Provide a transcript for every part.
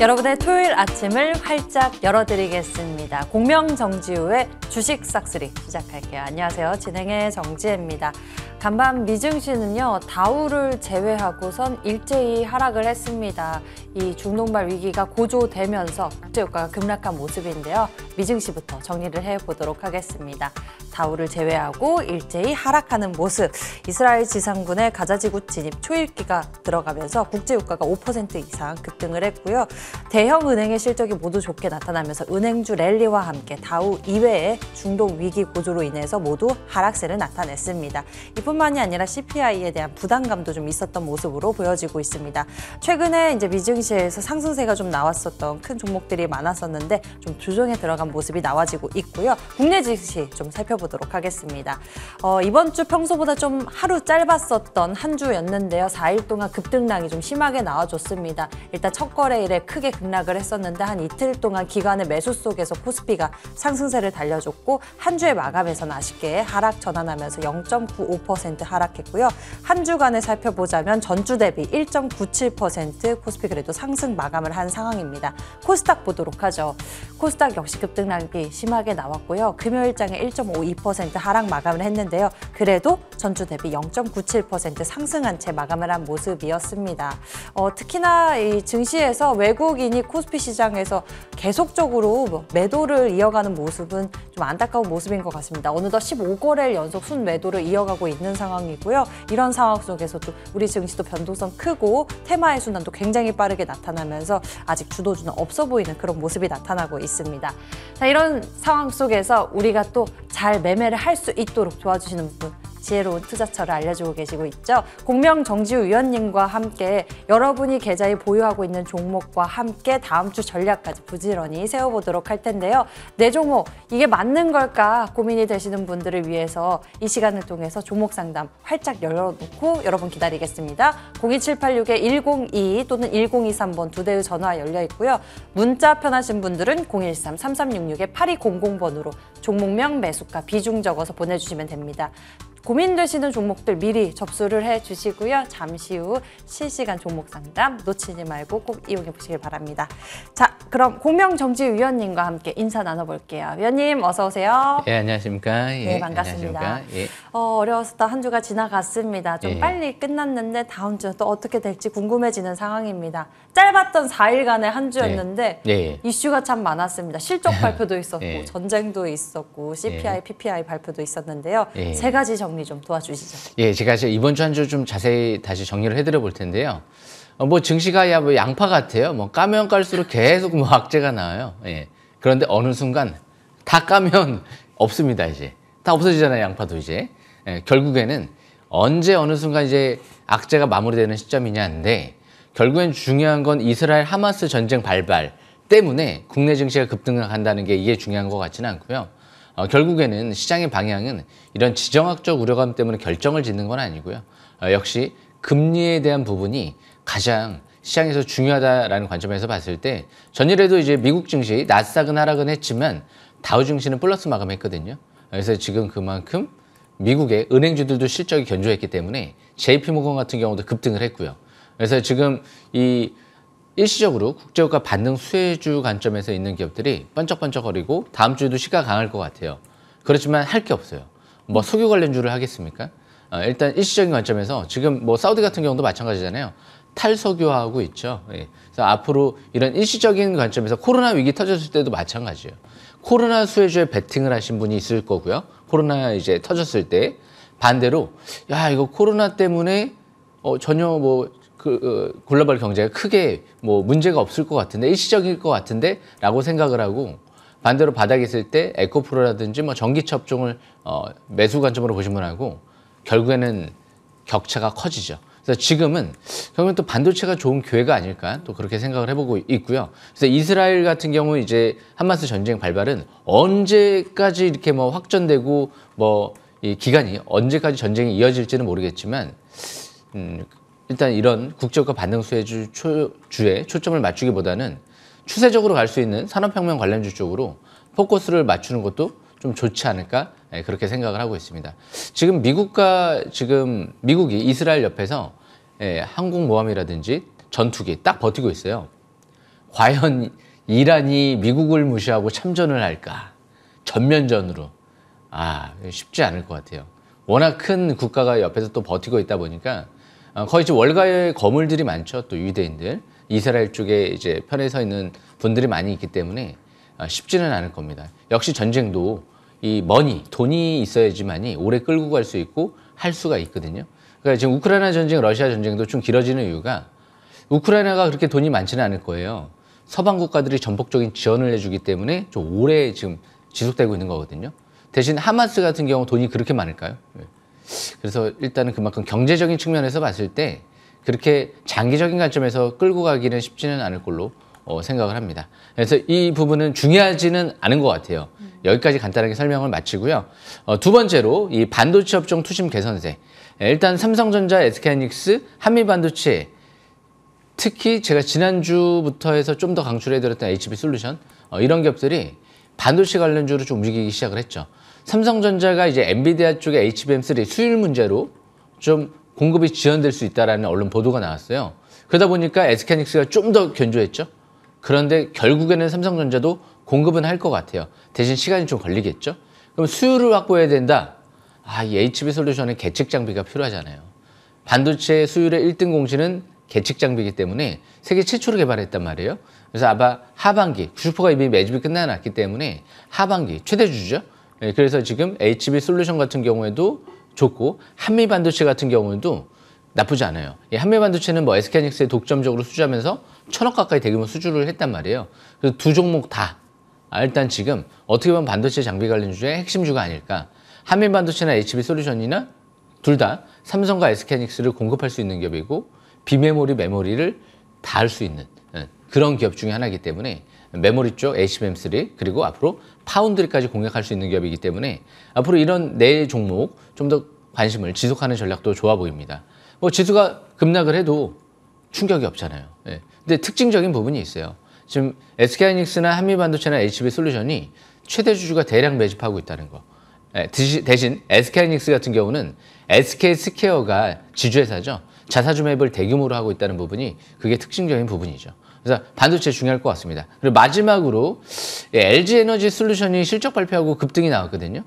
여러분의 토요일 아침을 활짝 열어드리겠습니다. 공명정지 후에 주식 싹쓸이 시작할게요. 안녕하세요. 진행의 정지혜입니다. 간밤 미증시는요 다우를 제외하고선 일제히 하락을 했습니다. 이 중동발 위기가 고조되면서 국제유가가 급락한 모습인데요. 미증시부터 정리를 해보도록 하겠습니다. 다우를 제외하고 일제히 하락하는 모습. 이스라엘 지상군의 가자지구 진입 초읽기가 들어가면서 국제유가가 5% 이상 급등을 했고요. 대형 은행의 실적이 모두 좋게 나타나면서 은행주 랠리와 함께 다우 이외의 중동 위기 고조로 인해서 모두 하락세를 나타냈습니다. 이뿐만이 아니라 CPI에 대한 부담감도 좀 있었던 모습으로 보여지고 있습니다. 최근에 이제 미증시에서 상승세가 좀 나왔었던 큰 종목들이 많았었는데 좀 조정에 들어간 모습이 나와지고 있고요. 국내 증시 좀 살펴보도록 하겠습니다. 어, 이번 주 평소보다 좀 하루 짧았었던 한 주였는데요. 4일 동안 급등량이좀 심하게 나와줬습니다. 일단 첫 거래일에 크게 급락을 했었는데 한 이틀 동안 기간의 매수 속에서 코스피가 상승세를 달려줬고 한 주의 마감에서는 아쉽게 하락 전환하면서 0.95% 하락했고요. 한 주간을 살펴보자면 전주 대비 1.97% 코스피 그래도 상승 마감을 한 상황입니다. 코스닥 보도록 하죠. 코스닥 역시 급등락이 심하게 나왔고요. 금요일장에 1.52% 하락 마감을 했는데요. 그래도 전주 대비 0.97% 상승한 채 마감을 한 모습이었습니다. 어, 특히나 이 증시에서 외국 외국인이 코스피 시장에서 계속적으로 뭐 매도를 이어가는 모습은 좀 안타까운 모습인 것 같습니다. 어느덧 15거래일 연속 순매도를 이어가고 있는 상황이고요. 이런 상황 속에서 또 우리 증시도 변동성 크고 테마의 순환도 굉장히 빠르게 나타나면서 아직 주도주는 없어 보이는 그런 모습이 나타나고 있습니다. 자 이런 상황 속에서 우리가 또 잘 매매를 할 수 있도록 도와주시는 분 지혜로운 투자처를 알려주고 계시고 있죠. 공명 정지우 위원님과 함께 여러분이 계좌에 보유하고 있는 종목과 함께 다음 주 전략까지 부지런히 세워보도록 할 텐데요. 내 네, 종목 이게 맞는 걸까 고민이 되시는 분들을 위해서 이 시간을 통해서 종목 상담 활짝 열어놓고 여러분 기다리겠습니다. 02786-1022 또는 1023번 두 대의 전화 열려 있고요. 문자 편하신 분들은 013-3366-8200번으로 종목명 매수가 비중 적어서 보내주시면 됩니다. 고민되시는 종목들 미리 접수를 해주시고요. 잠시 후 실시간 종목 상담 놓치지 말고 꼭 이용해 보시길 바랍니다. 자, 그럼 공명정지위원님과 함께 인사 나눠볼게요. 위원님 어서 오세요. 예, 안녕하십니까. 예, 네, 반갑습니다. 안녕하십니까? 예. 어, 어려웠다 었한 주가 지나갔습니다. 좀 예. 빨리 끝났는데 다음 주는 또 어떻게 될지 궁금해지는 상황입니다. 짧았던 4일간의 한 주였는데 예. 예, 예. 이슈가 참 많았습니다. 실적 발표도 있었고 예. 전쟁도 있었고 CPI, PPI 발표도 있었는데요. 세 가지 정 정리 좀 도와주시죠. 예, 제가 이번 주 한 주 좀 자세히 다시 정리를 해드려 볼 텐데요. 어, 뭐 증시가야 뭐 양파 같아요. 뭐 까면 깔수록 계속 뭐 악재가 나와요. 예. 그런데 어느 순간 다 까면 없습니다 이제 다 없어지잖아요 양파도 이제 예, 결국에는 언제 어느 순간 이제 악재가 마무리되는 시점이냐인데 결국엔 중요한 건 이스라엘 하마스 전쟁 발발 때문에 국내 증시가 급등한다는 게 이게 중요한 것 같지는 않고요. 어, 결국에는 시장의 방향은 이런 지정학적 우려감 때문에 결정을 짓는 건 아니고요. 어, 역시 금리에 대한 부분이 가장 시장에서 중요하다라는 관점에서 봤을 때 전일에도 이제 미국 증시 낮삭은 하락은 했지만 다우 증시는 플러스 마감했거든요. 그래서 지금 그만큼 미국의 은행주들도 실적이 견조했기 때문에 JP모건 같은 경우도 급등을 했고요. 그래서 지금 이 일시적으로 국제유가 반등 수혜주 관점에서 있는 기업들이 번쩍번쩍거리고 다음 주에도 시가 강할 것 같아요. 그렇지만 할 게 없어요. 뭐 석유 관련주를 하겠습니까? 어, 일단 일시적인 관점에서 지금 뭐 사우디 같은 경우도 마찬가지잖아요. 탈석유화하고 있죠. 예. 그래서 앞으로 이런 일시적인 관점에서 코로나 위기 터졌을 때도 마찬가지예요. 코로나 수혜주에 베팅을 하신 분이 있을 거고요. 코로나 이제 터졌을 때 반대로 야 이거 코로나 때문에 어, 전혀 뭐그 어, 글로벌 경제가 크게 뭐 문제가 없을 것 같은데 일시적일 것 같은데라고 생각을 하고 반대로 바닥에 있을 때 에코프로라든지 뭐 전기차 업종을 어, 매수 관점으로 보시면하고 결국에는 격차가 커지죠. 그래서 지금은 결국엔 또 반도체가 좋은 기회가 아닐까 또 그렇게 생각을 해보고 있고요. 그래서 이스라엘 같은 경우 이제 한마스 전쟁 발발은 언제까지 이렇게 뭐 확전되고 뭐이 기간이 언제까지 전쟁이 이어질지는 모르겠지만 음, 일단 이런 국제유가 반등 수혜주 주에 초점을 맞추기보다는 추세적으로 갈 수 있는 산업혁명 관련주 쪽으로 포커스를 맞추는 것도 좀 좋지 않을까 예, 그렇게 생각을 하고 있습니다. 지금 미국과 지금 미국이 이스라엘 옆에서 예, 항공모함이라든지 전투기 딱 버티고 있어요. 과연 이란이 미국을 무시하고 참전을 할까? 전면전으로. 아, 쉽지 않을 것 같아요. 워낙 큰 국가가 옆에서 또 버티고 있다 보니까 어, 거의 지금 월가의 거물들이 많죠. 또 유대인들. 이스라엘 쪽에 이제 편에 서 있는 분들이 많이 있기 때문에 어, 쉽지는 않을 겁니다. 역시 전쟁도 이 머니, 돈이 있어야지만이 오래 끌고 갈 수 있고 할 수가 있거든요. 그러니까 지금 우크라이나 전쟁, 러시아 전쟁도 좀 길어지는 이유가 우크라이나가 그렇게 돈이 많지는 않을 거예요. 서방 국가들이 전폭적인 지원을 해주기 때문에 좀 오래 지금 지속되고 있는 거거든요. 대신 하마스 같은 경우 돈이 그렇게 많을까요? 예. 그래서 일단은 그만큼 경제적인 측면에서 봤을 때 그렇게 장기적인 관점에서 끌고 가기는 쉽지는 않을 걸로 어, 생각을 합니다. 그래서 이 부분은 중요하지는 않은 것 같아요. 음. 여기까지 간단하게 설명을 마치고요. 어, 두 번째로 이 반도체 업종 투심 개선세. 예, 일단 삼성전자, SK하이닉스, 한미반도체 특히 제가 지난주부터 해서 좀 더강추를해드렸던 HB솔루션 어, 이런 기업들이 반도체 관련주로 좀 움직이기 시작을 했죠. 삼성전자가 이제 엔비디아 쪽의 HBM3 수율 문제로 좀 공급이 지연될 수 있다라는 언론 보도가 나왔어요. 그러다 보니까 s k 하닉스가좀 더 견조했죠. 그런데 결국에는 삼성전자도 공급은 할 것 같아요. 대신 시간이 좀 걸리겠죠. 그럼 수율을 확보해야 된다. 아, 이 HB 솔루션의 계측 장비가 필요하잖아요. 반도체 수율의 1등 공신은 계측 장비이기 때문에 세계 최초로 개발했단 말이에요. 그래서 아마 하반기, 슈퍼가 이미 매집이 끝나놨기 때문에 하반기 최대 주주죠. 예, 그래서 지금 HB 솔루션 같은 경우에도 좋고 한미 반도체 같은 경우에도 나쁘지 않아요. 이 한미 반도체는 뭐 SK닉스에 독점적으로 수주하면서 천억 가까이 대규모 수주를 했단 말이에요. 그래서 두 종목 다 일단 지금 어떻게 보면 반도체 장비 관련주의 핵심주가 아닐까. 한미 반도체나 HB 솔루션이나 둘 다 삼성과 SK닉스를 공급할 수 있는 기업이고 비메모리 메모리를 다 할 수 있는 예, 그런 기업 중에 하나이기 때문에 메모리 쪽 HBM3 그리고 앞으로 파운드리까지 공략할 수 있는 기업이기 때문에 앞으로 이런 네 종목 좀 더 관심을 지속하는 전략도 좋아 보입니다. 뭐 지수가 급락을 해도 충격이 없잖아요. 예. 근데 특징적인 부분이 있어요. 지금 SK하이닉스나 한미반도체나 HB솔루션이 최대 주주가 대량 매집하고 있다는 거. 예, 대신 SK하이닉스 같은 경우는 SK스퀘어가 지주회사죠. 자사주 매입을 대규모로 하고 있다는 부분이 그게 특징적인 부분이죠. 그래서 반도체 중요할 것 같습니다. 그리고 마지막으로 예, LG 에너지 솔루션이 실적 발표하고 급등이 나왔거든요.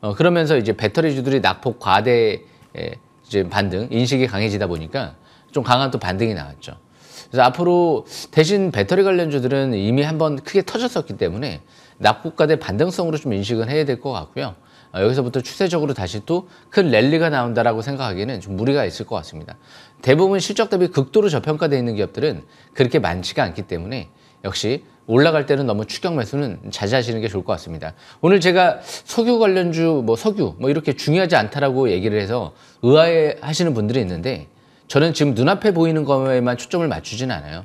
어, 그러면서 이제 배터리주들이 낙폭 과대 예, 이제 반등 인식이 강해지다 보니까 좀 강한 또 반등이 나왔죠. 그래서 앞으로 대신 배터리 관련주들은 이미 한 번 크게 터졌었기 때문에 낙폭과대 반등성으로 좀 인식은 해야 될 것 같고요. 어, 여기서부터 추세적으로 다시 또 큰 랠리가 나온다라고 생각하기에는 좀 무리가 있을 것 같습니다. 대부분 실적 대비 극도로 저평가되어 있는 기업들은 그렇게 많지가 않기 때문에 역시 올라갈 때는 너무 추격 매수는 자제하시는 게 좋을 것 같습니다. 오늘 제가 석유 관련주, 뭐 석유, 뭐 이렇게 중요하지 않다라고 얘기를 해서 의아해 하시는 분들이 있는데 저는 지금 눈앞에 보이는 것에만 초점을 맞추지는 않아요.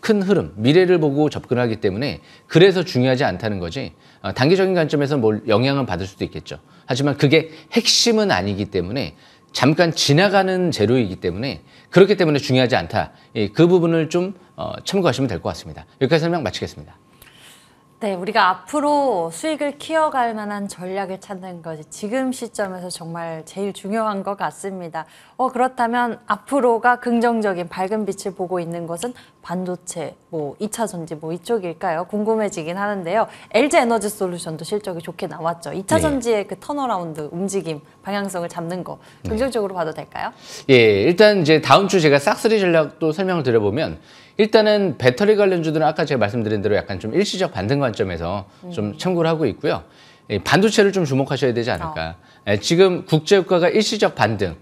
큰 흐름, 미래를 보고 접근하기 때문에 그래서 중요하지 않다는 거지 어, 단기적인 관점에서 뭘 영향을 받을 수도 있겠죠. 하지만 그게 핵심은 아니기 때문에 잠깐 지나가는 재료이기 때문에 그렇기 때문에 중요하지 않다. 그 부분을 좀 어, 참고하시면 될 것 같습니다. 여기까지 설명 마치겠습니다. 네, 우리가 앞으로 수익을 키워갈 만한 전략을 찾는 것이 지금 시점에서 정말 제일 중요한 것 같습니다. 어, 그렇다면 앞으로가 긍정적인 밝은 빛을 보고 있는 것은 반도체, 뭐 2차 전지 뭐 이쪽일까요? 궁금해지긴 하는데요. LG 에너지 솔루션도 실적이 좋게 나왔죠. 2차 네. 전지의 그 턴어라운드 움직임, 방향성을 잡는 거 긍정적으로 네. 봐도 될까요? 예, 일단 이제 다음 주 제가 싹쓸이 전략도 설명을 드려보면 일단은 배터리 관련주들은 아까 제가 말씀드린 대로 약간 좀 일시적 반등 관점에서 음. 좀 참고를 하고 있고요. 예, 반도체를 좀 주목하셔야 되지 않을까. 어. 지금 국제유가가 일시적 반등.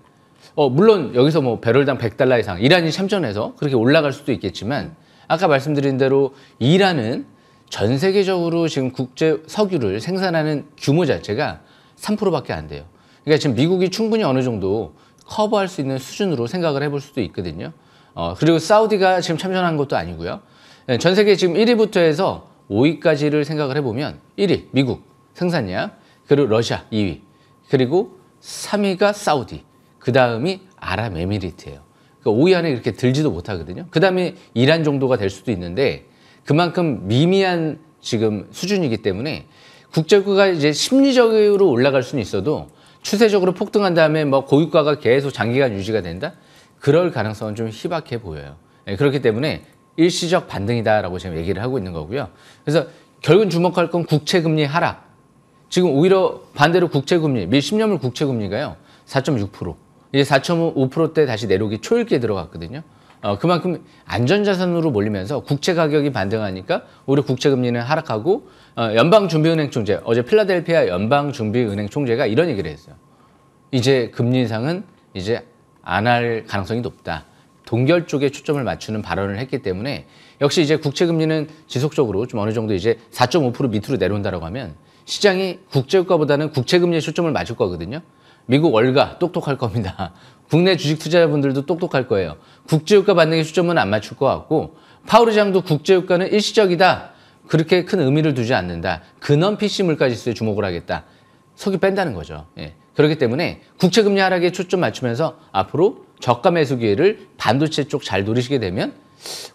어, 물론 여기서 뭐 배럴당 100달러 이상 이란이 참전해서 그렇게 올라갈 수도 있겠지만 아까 말씀드린 대로 이란은 전 세계적으로 지금 국제 석유를 생산하는 규모 자체가 3%밖에 안 돼요. 그러니까 지금 미국이 충분히 어느 정도 커버할 수 있는 수준으로 생각을 해볼 수도 있거든요. 어, 그리고 사우디가 지금 참전한 것도 아니고요. 예, 전 세계 지금 1위부터 해서 5위까지를 생각을 해보면 1위 미국 생산량 그리고 러시아 2위 그리고 3위가 사우디 그 다음이 아랍에미리트예요. 그러니까 5위 안에 이렇게 들지도 못하거든요. 그 다음에 이란 정도가 될 수도 있는데 그만큼 미미한 지금 수준이기 때문에 국제국가 이제 심리적으로 올라갈 수는 있어도 추세적으로 폭등한 다음에 뭐 고유가가 계속 장기간 유지가 된다? 그럴 가능성은 좀 희박해 보여요. 네, 그렇기 때문에 일시적 반등이다라고 지금 얘기를 하고 있는 거고요. 그래서 결국은 주목할 건 국채금리 하락. 지금 오히려 반대로 국채금리, 10년물 국채금리가요. 4.6%. 이제 4.5%대 다시 내려오기 초읽기에 들어갔거든요. 어, 그만큼 안전자산으로 몰리면서 국채 가격이 반등하니까 오히려 국채금리는 하락하고 어, 연방준비은행 총재, 어제 필라델피아 연방준비은행 총재가 이런 얘기를 했어요. 이제 금리 인상은 이제 안할 가능성이 높다. 동결 쪽에 초점을 맞추는 발언을 했기 때문에 역시 이제 국채 금리는 지속적으로 좀 어느 정도 이제 4.5% 밑으로 내려온다라고 하면 시장이 국제유가보다는 국채 금리에 초점을 맞출 거거든요. 미국 월가 똑똑할 겁니다. 국내 주식 투자자분들도 똑똑할 거예요. 국제유가 반등에 초점은 안 맞출 것 같고 파월 의장도 국제유가는 일시적이다. 그렇게 큰 의미를 두지 않는다. 근원 PC 물가지수에 주목을 하겠다. 속이 뺀다는 거죠. 예. 그렇기 때문에 국채 금리 하락에 초점 맞추면서 앞으로 저가 매수 기회를 반도체 쪽 잘 노리시게 되면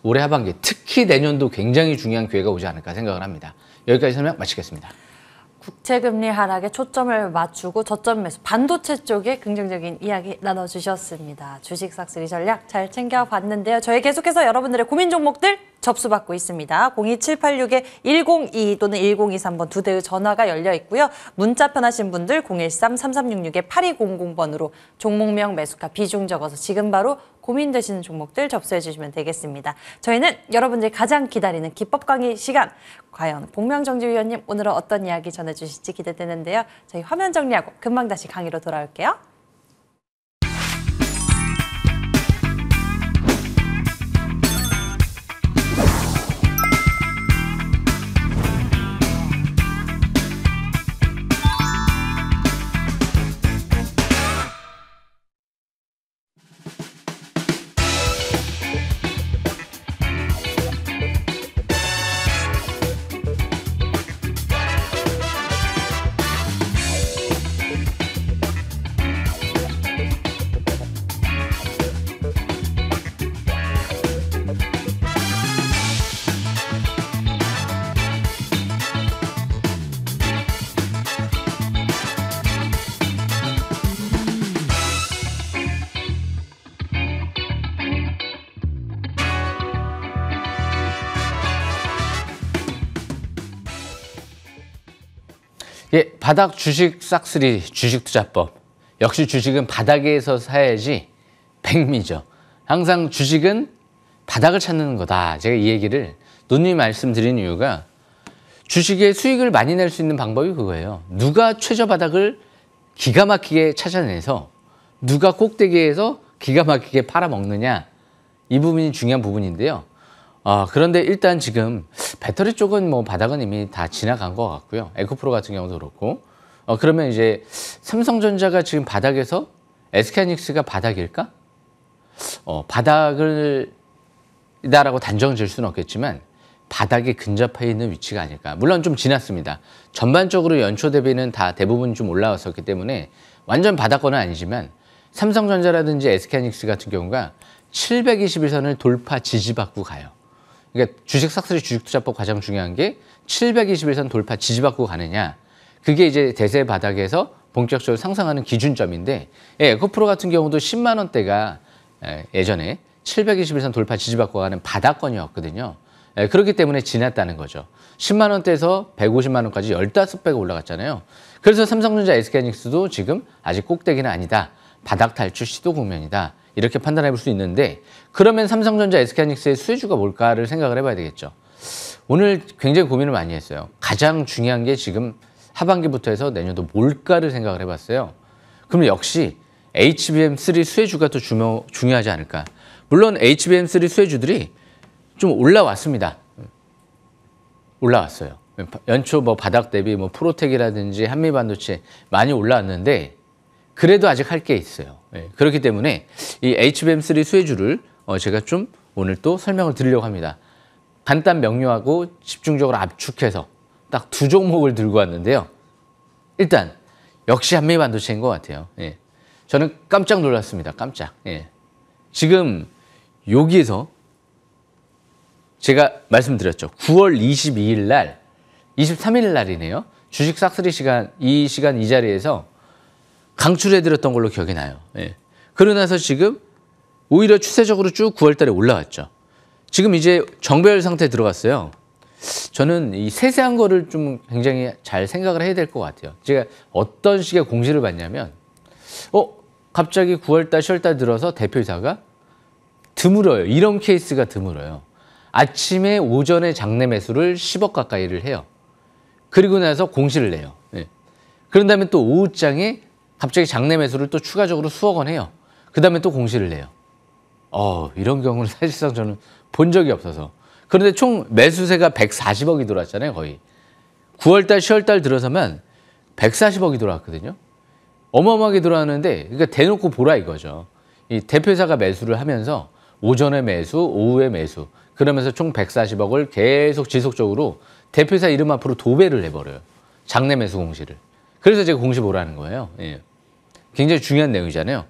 올해 하반기 특히 내년도 굉장히 중요한 기회가 오지 않을까 생각을 합니다. 여기까지 설명 마치겠습니다. 국채 금리 하락에 초점을 맞추고 저점 매수, 반도체 쪽에 긍정적인 이야기 나눠주셨습니다. 주식 삭스리 전략 잘 챙겨봤는데요. 저희 계속해서 여러분들의 고민 종목들 접수받고 있습니다. 02786-1022 또는 1023번 두 대의 전화가 열려 있고요. 문자 편하신 분들 013-3366-8200번으로 종목명 매수가 비중 적어서 지금 바로 고민되시는 종목들 접수해 주시면 되겠습니다. 저희는 여러분들이 가장 기다리는 기법 강의 시간 과연 복명정지위원님 오늘은 어떤 이야기 전해주실지 기대되는데요. 저희 화면 정리하고 금방 다시 강의로 돌아올게요. 예, 바닥 주식 싹쓸이 주식 투자법. 역시 주식은 바닥에서 사야지 백미죠. 항상 주식은 바닥을 찾는 거다. 제가 이 얘기를 논의 말씀드린 이유가 주식의 수익을 많이 낼 수 있는 방법이 그거예요. 누가 최저 바닥을 기가 막히게 찾아내서 누가 꼭대기에서 기가 막히게 팔아먹느냐 이 부분이 중요한 부분인데요. 어, 그런데 일단 지금 배터리 쪽은 뭐 바닥은 이미 다 지나간 것 같고요. 에코프로 같은 경우도 그렇고. 어, 그러면 이제 삼성전자가 지금 바닥에서 SK하이닉스가 바닥일까? 어, 바닥을 이다라고 단정 지을 수는 없겠지만 바닥에 근접해 있는 위치가 아닐까. 물론 좀 지났습니다. 전반적으로 연초 대비는 다 대부분 좀 올라왔었기 때문에 완전 바닥권은 아니지만 삼성전자라든지 SK하이닉스 같은 경우가 721선을 돌파 지지받고 가요. 그러니까 주식 삭스이 주식 투자법 가장 중요한 게 721선 돌파 지지받고 가느냐. 그게 이제 대세 바닥에서 본격적으로 상승하는 기준점인데 예, 에코프로 같은 경우도 10만 원대가 예, 예전에 721선 돌파 지지받고 가는 바닥권이었거든요. 예, 그렇기 때문에 지났다는 거죠. 10만 원대에서 150만 원까지 15배가 올라갔잖아요. 그래서 삼성전자 SK하이닉스도 지금 아직 꼭대기는 아니다. 바닥 탈출 시도 국면이다. 이렇게 판단해 볼 수 있는데 그러면 삼성전자 SK하이닉스의 수혜주가 뭘까를 생각을 해봐야 되겠죠. 오늘 굉장히 고민을 많이 했어요. 가장 중요한 게 지금 하반기부터 해서 내년도 뭘까를 생각을 해봤어요. 그럼 역시 HBM3 수혜주가 더 중요, 중요하지 않을까. 물론 HBM3 수혜주들이 좀 올라왔습니다. 올라왔어요. 연초 뭐 바닥 대비 뭐 프로텍이라든지 한미반도체 많이 올라왔는데 그래도 아직 할 게 있어요. 네. 그렇기 때문에 이 HBM3 수혜주를 어, 제가 좀 오늘 또 설명을 드리려고 합니다. 간단 명료하고 집중적으로 압축해서 딱 두 종목을 들고 왔는데요. 일단 역시 한미 반도체인 것 같아요. 예. 저는 깜짝 놀랐습니다. 깜짝. 예. 지금 여기에서 제가 말씀드렸죠. 9월 22일 날, 23일 날이네요. 주식 싹쓸이 시간, 이 시간 이 자리에서 강출해드렸던 걸로 기억이 나요. 예. 그러 나서 지금 오히려 추세적으로 쭉 9월 달에 올라왔죠. 지금 이제 정배열 상태 에 들어갔어요. 저는 이 세세한 거를 좀 굉장히 잘 생각을 해야 될 것 같아요. 제가 어떤 식의 공지를 받냐면, 어, 갑자기 9월달, 10월달 들어서 대표이사가 드물어요. 이런 케이스가 드물어요. 아침에 오전에 장내 매수를 10억 가까이를 해요. 그리고 나서 공시를 내요. 네. 그런 다음에 또 오후장에 갑자기 장내 매수를 또 추가적으로 수억 원 해요. 그 다음에 또 공시를 내요. 어, 이런 경우는 사실상 저는 본 적이 없어서. 그런데 총 매수세가 140억이 들어왔잖아요, 거의. 9월달, 10월달 들어서면 140억이 들어왔거든요. 어마어마하게 들어왔는데, 그러니까 대놓고 보라 이거죠. 이 대표사가 매수를 하면서 오전에 매수, 오후에 매수. 그러면서 총 140억을 계속 지속적으로 대표사 이름 앞으로 도배를 해버려요. 장내 매수 공시를. 그래서 제가 공시보라는 거예요. 예. 굉장히 중요한 내용이잖아요.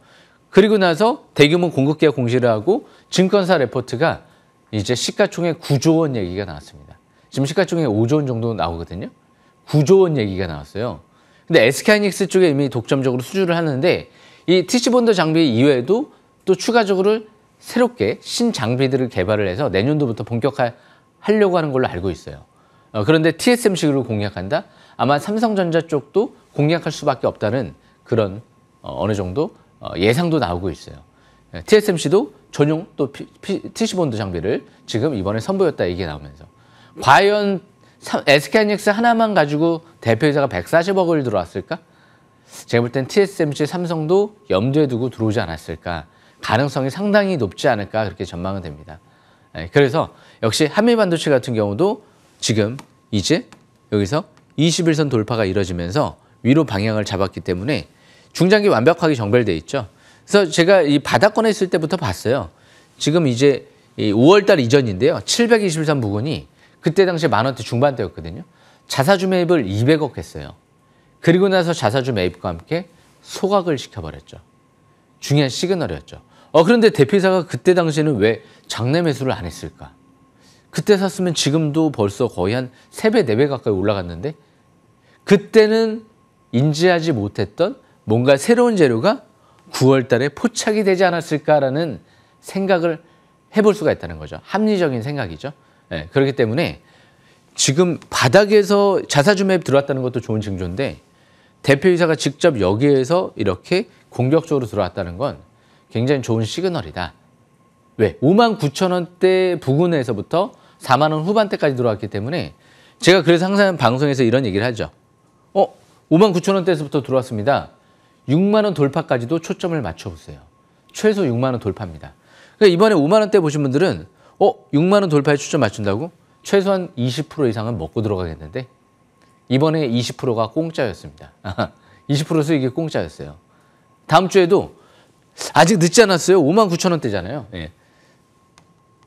그리고 나서 대규모 공급계약 공시를 하고 증권사 레포트가 이제 시가총액 9조 원 얘기가 나왔습니다. 지금 시가총액 5조 원 정도 나오거든요. 9조 원 얘기가 나왔어요. 근데 SK하이닉스 쪽에 이미 독점적으로 수주를 하는데 이티 c 본드 장비 이외에도 또 추가적으로 새롭게 신장비들을 개발을 해서 내년도부터 본격화하려고 하는 걸로 알고 있어요. 어, 그런데 TSMC로 공략한다? 아마 삼성전자 쪽도 공략할 수밖에 없다는 그런 어, 어느 정도 어, 예상도 나오고 있어요. TSMC도 예, 전용 또 TC본드 장비를 지금 이번에 선보였다 이게 나오면서 과연 SK하이닉스 하나만 가지고 대표이사가 140억을 들어왔을까? 제가 볼 땐 TSMC 삼성도 염두에 두고 들어오지 않았을까 가능성이 상당히 높지 않을까 그렇게 전망은 됩니다. 예, 그래서 역시 한미반도체 같은 경우도 지금 이제 여기서 21선 돌파가 이뤄지면서 위로 방향을 잡았기 때문에 중장기 완벽하게 정별돼 있죠. 그래서 제가 이 바닥권에 있을 때부터 봤어요. 지금 이제 5월달 이전인데요. 7 2 1선 부근이 그때 당시 만원대 중반대였거든요. 자사주 매입을 200억 했어요. 그리고 나서 자사주 매입과 함께 소각을 시켜버렸죠. 중요한 시그널이었죠. 어, 그런데 대표사가 그때 당시에는 왜 장내 매수를 안 했을까? 그때 샀으면 지금도 벌써 거의 한 3배, 4배 가까이 올라갔는데 그때는 인지하지 못했던 뭔가 새로운 재료가 9월 달에 포착이 되지 않았을까라는 생각을 해볼 수가 있다는 거죠. 합리적인 생각이죠. 네, 그렇기 때문에 지금 바닥에서 자사주맵 들어왔다는 것도 좋은 증조인데 대표이사가 직접 여기에서 이렇게 공격적으로 들어왔다는 건 굉장히 좋은 시그널이다. 왜? 5만 9천 원대 부근에서부터 4만 원 후반대까지 들어왔기 때문에 제가 그래서 항상 방송에서 이런 얘기를 하죠. 어, 5만 9천 원대에서부터 들어왔습니다. 6만 원 돌파까지도 초점을 맞춰보세요. 최소 6만 원 돌파입니다. 그러니까 이번에 5만 원대 보신 분들은 어, 6만 원 돌파에 초점 맞춘다고? 최소한 20% 이상은 먹고 들어가겠는데 이번에 20%가 공짜였습니다. 20% 수익이 공짜였어요. 다음 주에도 아직 늦지 않았어요. 5만 9천 원대잖아요. 예.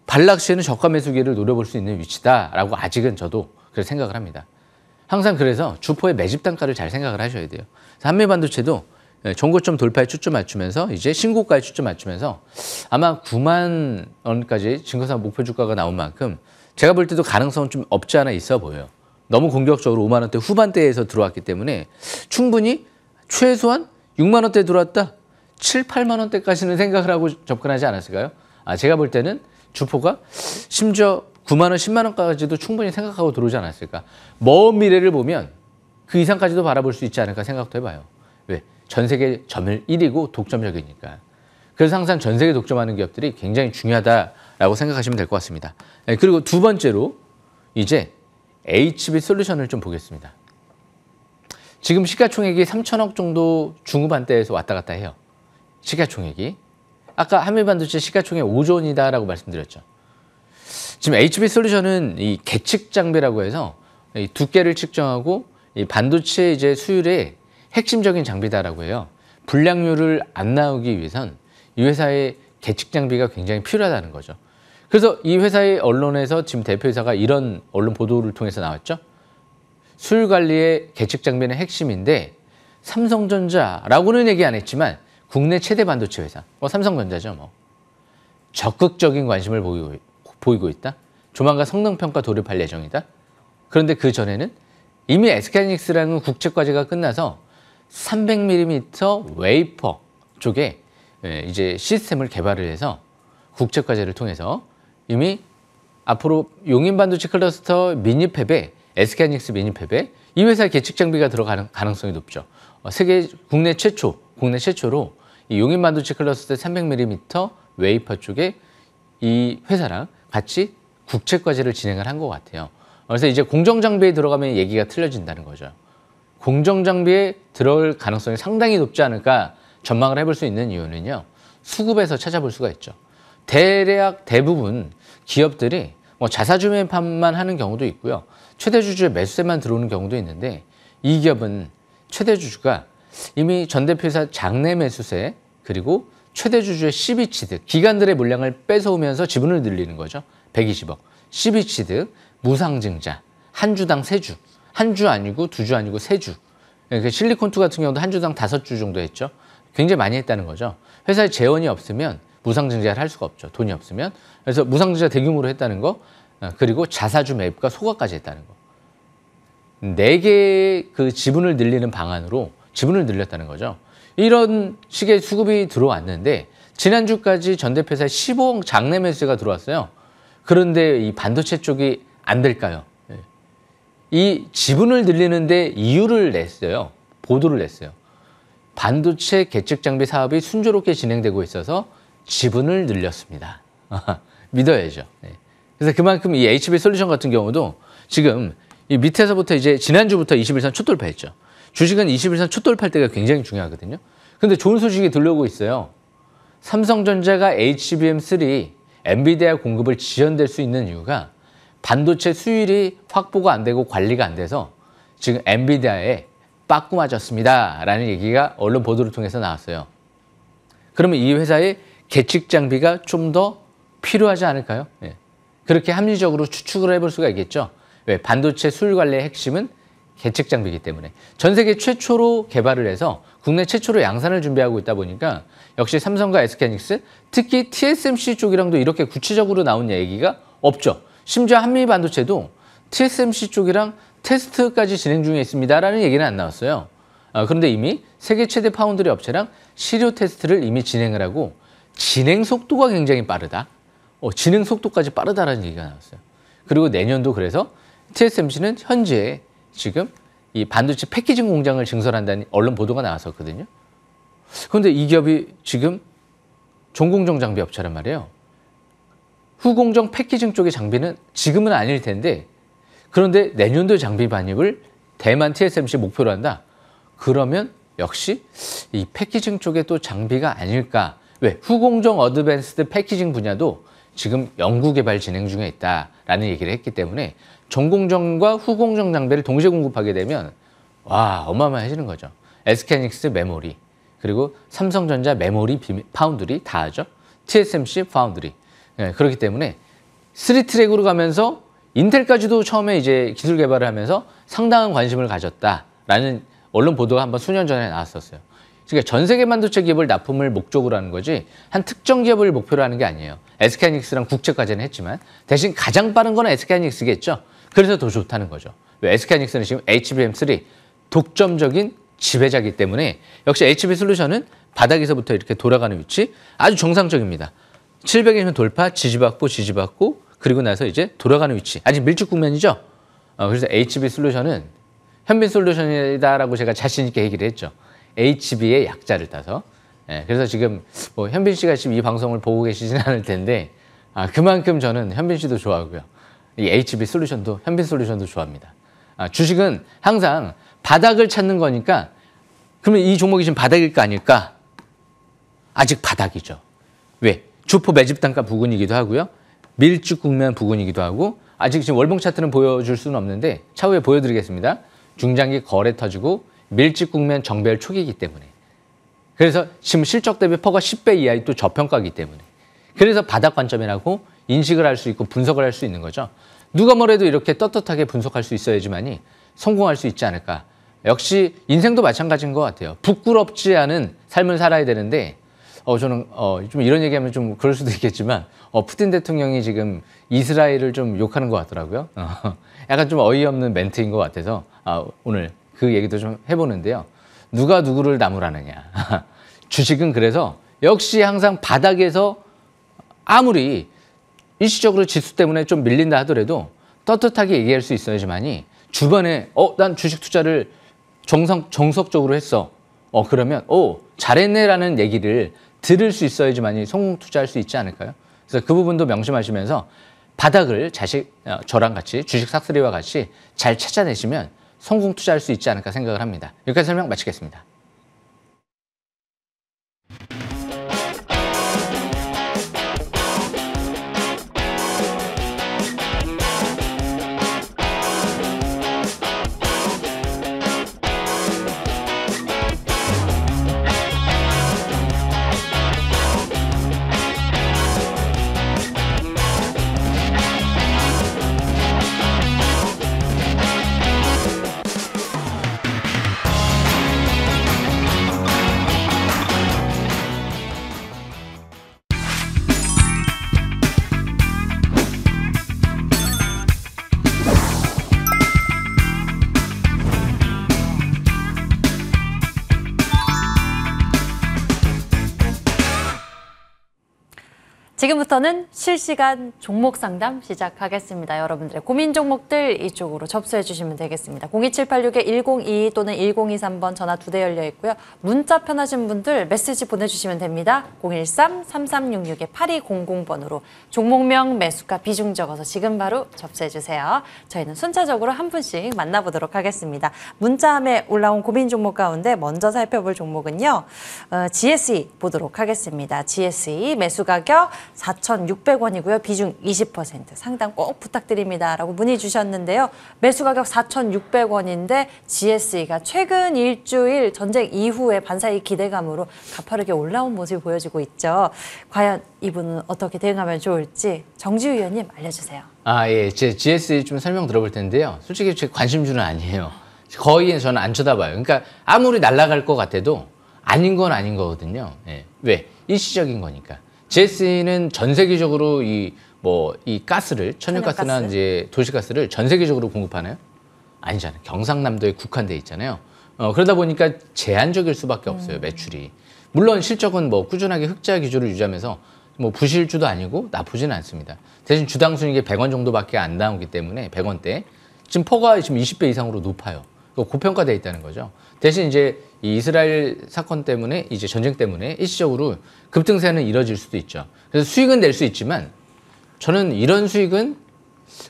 반락시에는 저가 매수 기를 노려볼 수 있는 위치다라고 아직은 저도 그렇게 생각을 합니다. 항상 그래서 주포의 매집 단가를 잘 생각을 하셔야 돼요. 한미 반도체도 예, 종고점 돌파에 초점 맞추면서 이제 신고가에 초점 맞추면서 아마 9만 원까지 증거상 목표 주가가 나온 만큼 제가 볼 때도 가능성은 좀 없지 않아 있어 보여요. 너무 공격적으로 5만 원대 후반대에서 들어왔기 때문에 충분히 최소한 6만 원대 들어왔다. 7, 8만 원대까지는 생각을 하고 접근하지 않았을까요? 아, 제가 볼 때는 주포가 심지어 9만 원, 10만 원까지도 충분히 생각하고 들어오지 않았을까. 먼 미래를 보면 그 이상까지도 바라볼 수 있지 않을까 생각도 해봐요. 왜? 전 세계 점을 1위고 독점적이니까. 그래서 항상 전 세계 독점하는 기업들이 굉장히 중요하다라고 생각하시면 될 것 같습니다. 네, 그리고 두 번째로 이제 HB 솔루션을 좀 보겠습니다. 지금 시가총액이 3천억 정도 중후반대에서 왔다 갔다 해요. 시가총액이. 아까 한밀반도체 시가총액 5조 원이다라고 말씀드렸죠. 지금 HB 솔루션은 이 계측 장비라고 해서 이 두께를 측정하고 이 반도체 이제 수율의 핵심적인 장비다라고 해요. 불량률을 안 나오기 위해선 이 회사의 계측 장비가 굉장히 필요하다는 거죠. 그래서 이 회사의 언론에서 지금 대표이사가 이런 언론 보도를 통해서 나왔죠. 수율 관리의 계측 장비는 핵심인데 삼성전자라고는 얘기 안 했지만 국내 최대 반도체 회사, 뭐 삼성전자죠, 뭐 적극적인 관심을 보이고, 보이고 있다. 조만간 성능 평가 돌입할 예정이다. 그런데 그 전에는 이미 SK하이닉스라는 국책 과제가 끝나서 300mm 웨이퍼 쪽에 예, 이제 시스템을 개발을 해서 국책 과제를 통해서 이미 앞으로 용인 반도체 클러스터 미니팹에 s k 이닉스 미니팹에 이 회사 의 계측 장비가 들어가는 가능성이 높죠. 어, 세계 국내 최초 국내 최초로 이 용인 만두치 클러스터 300mm 웨이퍼 쪽에 이 회사랑 같이 국책 과제를 진행을 한 것 같아요. 그래서 이제 공정 장비에 들어가면 얘기가 틀려진다는 거죠. 공정 장비에 들어올 가능성이 상당히 높지 않을까 전망을 해볼 수 있는 이유는요. 수급에서 찾아볼 수가 있죠. 대략 대부분 기업들이 뭐 자사주매판만 하는 경우도 있고요. 최대 주주의 매수세만 들어오는 경우도 있는데 이 기업은 최대 주주가 이미 전 대표이사 장내 매수세 그리고 최대 주주의 1 2치득 기관들의 물량을 뺏어오면서 지분을 늘리는 거죠. 120억, 1 2치득 무상증자, 한 주당 세주 한 주 아니고 두 주 아니고 세주 예, 그 실리콘투 같은 경우도 한 주당 다섯 주 정도 했죠. 굉장히 많이 했다는 거죠. 회사에 재원이 없으면 무상증자를 할 수가 없죠. 돈이 없으면. 그래서 무상증자 대규모로 했다는 거, 어, 그리고 자사주 매입과 소각까지 했다는 거. 네 개의 그 지분을 늘리는 방안으로 지분을 늘렸다는 거죠. 이런 식의 수급이 들어왔는데 지난주까지 전대표사에 15억 장내 매수가 들어왔어요. 그런데 이 반도체 쪽이 안 될까요? 예. 이 지분을 늘리는데 이유를 냈어요. 보도를 냈어요. 반도체 계측 장비 사업이 순조롭게 진행되고 있어서 지분을 늘렸습니다. 믿어야죠. 예. 그래서 그만큼 이 HB 솔루션 같은 경우도 지금 이 밑에서부터 이제 지난주부터 21선 초돌파했죠 주식은 21선 촛돌팔 때가 굉장히 중요하거든요. 근데 좋은 소식이 들려오고 있어요. 삼성전자가 HBM3 엔비디아 공급을 지연될 수 있는 이유가 반도체 수율이 확보가 안 되고 관리가 안 돼서 지금 엔비디아에 빠꾸 맞았습니다. 라는 얘기가 언론 보도를 통해서 나왔어요. 그러면 이 회사의 계측 장비가 좀 더 필요하지 않을까요? 예. 그렇게 합리적으로 추측을 해볼 수가 있겠죠. 왜? 반도체 수율 관리의 핵심은 계측 장비이기 때문에 전 세계 최초로 개발을 해서 국내 최초로 양산을 준비하고 있다 보니까 역시 삼성과 SK닉스 특히 TSMC 쪽이랑도 이렇게 구체적으로 나온 얘기가 없죠. 심지어 한미 반도체도 TSMC 쪽이랑 테스트까지 진행 중에 있습니다라는 얘기는 안 나왔어요. 아, 그런데 이미 세계 최대 파운드리 업체랑 시료 테스트를 이미 진행을 하고 진행 속도가 굉장히 빠르다. 어, 진행 속도까지 빠르다라는 얘기가 나왔어요. 그리고 내년도 그래서 TSMC는 현재 지금 이 반도체 패키징 공장을 증설한다는 언론 보도가 나왔었거든요. 그런데 이 기업이 지금 종공정 장비 업체란 말이에요. 후공정 패키징 쪽의 장비는 지금은 아닐 텐데 그런데 내년도 장비 반입을 대만 TSMC 목표로 한다. 그러면 역시 이 패키징 쪽에 또 장비가 아닐까. 왜? 후공정 어드밴스드 패키징 분야도 지금 연구 개발 진행 중에 있다라는 얘기를 했기 때문에 전공정과 후공정 장비를 동시에 공급하게 되면 와 어마어마해지는 거죠. SK닉스 메모리 그리고 삼성전자 메모리 파운드리 다 하죠. TSMC 파운드리 네, 그렇기 때문에 3트랙으로 가면서 인텔까지도 처음에 이제 기술 개발을 하면서 상당한 관심을 가졌다라는 언론 보도가 한 번 수년 전에 나왔었어요. 그러니까 전 세계 반도체 기업을 납품을 목적으로 하는 거지 한 특정 기업을 목표로 하는 게 아니에요. s k 하닉스랑 국제까지는 했지만 대신 가장 빠른 거는 s k 하닉스겠죠 그래서 더 좋다는 거죠. SK하이닉스는 지금 HBM3 독점적인 지배자기 이 때문에 역시 HB 솔루션은 바닥에서부터 이렇게 돌아가는 위치 아주 정상적입니다. 700이면 돌파, 지지받고, 지지받고 그리고 나서 이제 돌아가는 위치 아직 밀집 국면이죠. 어, 그래서 HB 솔루션은 현빈 솔루션이다라고 제가 자신 있게 얘기를 했죠. HB의 약자를 따서 예, 그래서 지금 뭐 현빈 씨가 지금 이 방송을 보고 계시진 않을 텐데 아, 그만큼 저는 현빈 씨도 좋아하고요. 이 HB 솔루션도 현빈 솔루션도 좋아합니다. 아, 주식은 항상 바닥을 찾는 거니까 그러면 이 종목이 지금 바닥일까 아닐까? 아직 바닥이죠. 왜? 주포 매집 단가 부근이기도 하고요. 밀집 국면 부근이기도 하고 아직 지금 월봉 차트는 보여줄 수는 없는데 차후에 보여드리겠습니다. 중장기 거래 터지고 밀집 국면 정배열 초기이기 때문에 그래서 지금 실적 대비 퍼가 10배 이하의 또 저평가이기 때문에 그래서 바닥 관점이라고 인식을 할 수 있고 분석을 할 수 있는 거죠. 누가 뭐래도 이렇게 떳떳하게 분석할 수 있어야지만이 성공할 수 있지 않을까. 역시 인생도 마찬가지인 것 같아요. 부끄럽지 않은 삶을 살아야 되는데 어 저는 어좀 이런 얘기하면 좀 그럴 수도 있겠지만 어 푸틴 대통령이 지금 이스라엘을 좀 욕하는 것 같더라고요. 어, 약간 좀 어이없는 멘트인 것 같아서 아, 오늘 그 얘기도 좀 해보는데요. 누가 누구를 나무라느냐. 주식은 그래서 역시 항상 바닥에서 아무리 일시적으로 지수 때문에 좀 밀린다 하더라도 떳떳하게 얘기할 수 있어야지만이 주변에 어 난 주식 투자를 정성 정석적으로 했어 어 그러면 어 잘했네라는 얘기를 들을 수 있어야지만이 성공 투자할 수 있지 않을까요? 그래서 그 부분도 명심하시면서 바닥을 자식 어, 저랑 같이 주식 삭스리와 같이 잘 찾아내시면 성공 투자할 수 있지 않을까 생각을 합니다. 여기까지 설명 마치겠습니다. 지금부터는 실시간 종목 상담 시작하겠습니다. 여러분들의 고민 종목들 이쪽으로 접수해 주시면 되겠습니다. 02786-1022 또는 1023번 전화 두 대 열려 있고요. 문자 편하신 분들 메시지 보내주시면 됩니다. 013-3366-8200번으로 종목명 매수가 비중 적어서 지금 바로 접수해 주세요. 저희는 순차적으로 한 분씩 만나보도록 하겠습니다. 문자함에 올라온 고민 종목 가운데 먼저 살펴볼 종목은요. 어, GSE 보도록 하겠습니다. GSE 매수 가격 4,600원이고요. 비중 20% 상담 꼭 부탁드립니다. 라고 문의 주셨는데요. 매수 가격 4,600원인데 GSE가 최근 일주일 전쟁 이후에 반사의 기대감으로 가파르게 올라온 모습이 보여지고 있죠. 과연 이분은 어떻게 대응하면 좋을지 정지우 위원님 알려주세요. 아, 예. 제 GSE 좀 설명 들어볼 텐데요. 솔직히 제 관심주는 아니에요. 거의 저는 안 쳐다봐요. 그러니까 아무리 날아갈 것 같아도 아닌 건 아닌 거거든요. 예. 왜? 일시적인 거니까. GSE는 전 세계적으로 이 뭐이 뭐 가스를 천연가스나 천연가스? 이제 도시가스를 전 세계적으로 공급하나요? 아니잖아요. 경상남도에 국한돼 있잖아요. 어, 그러다 보니까 제한적일 수밖에 없어요 음. 매출이. 물론 실적은 뭐 꾸준하게 흑자 기조를 유지하면서 뭐 부실주도 아니고 나쁘진 않습니다. 대신 주당 순이익이 100원 정도밖에 안 나오기 때문에 100원대 지금 포가 지금 20배 이상으로 높아요. 고평가돼 있다는 거죠. 대신 이제 이 이스라엘 사건 때문에 이제 전쟁 때문에 일시적으로 급등세는 이뤄질 수도 있죠. 그래서 수익은 낼 수 있지만 저는 이런 수익은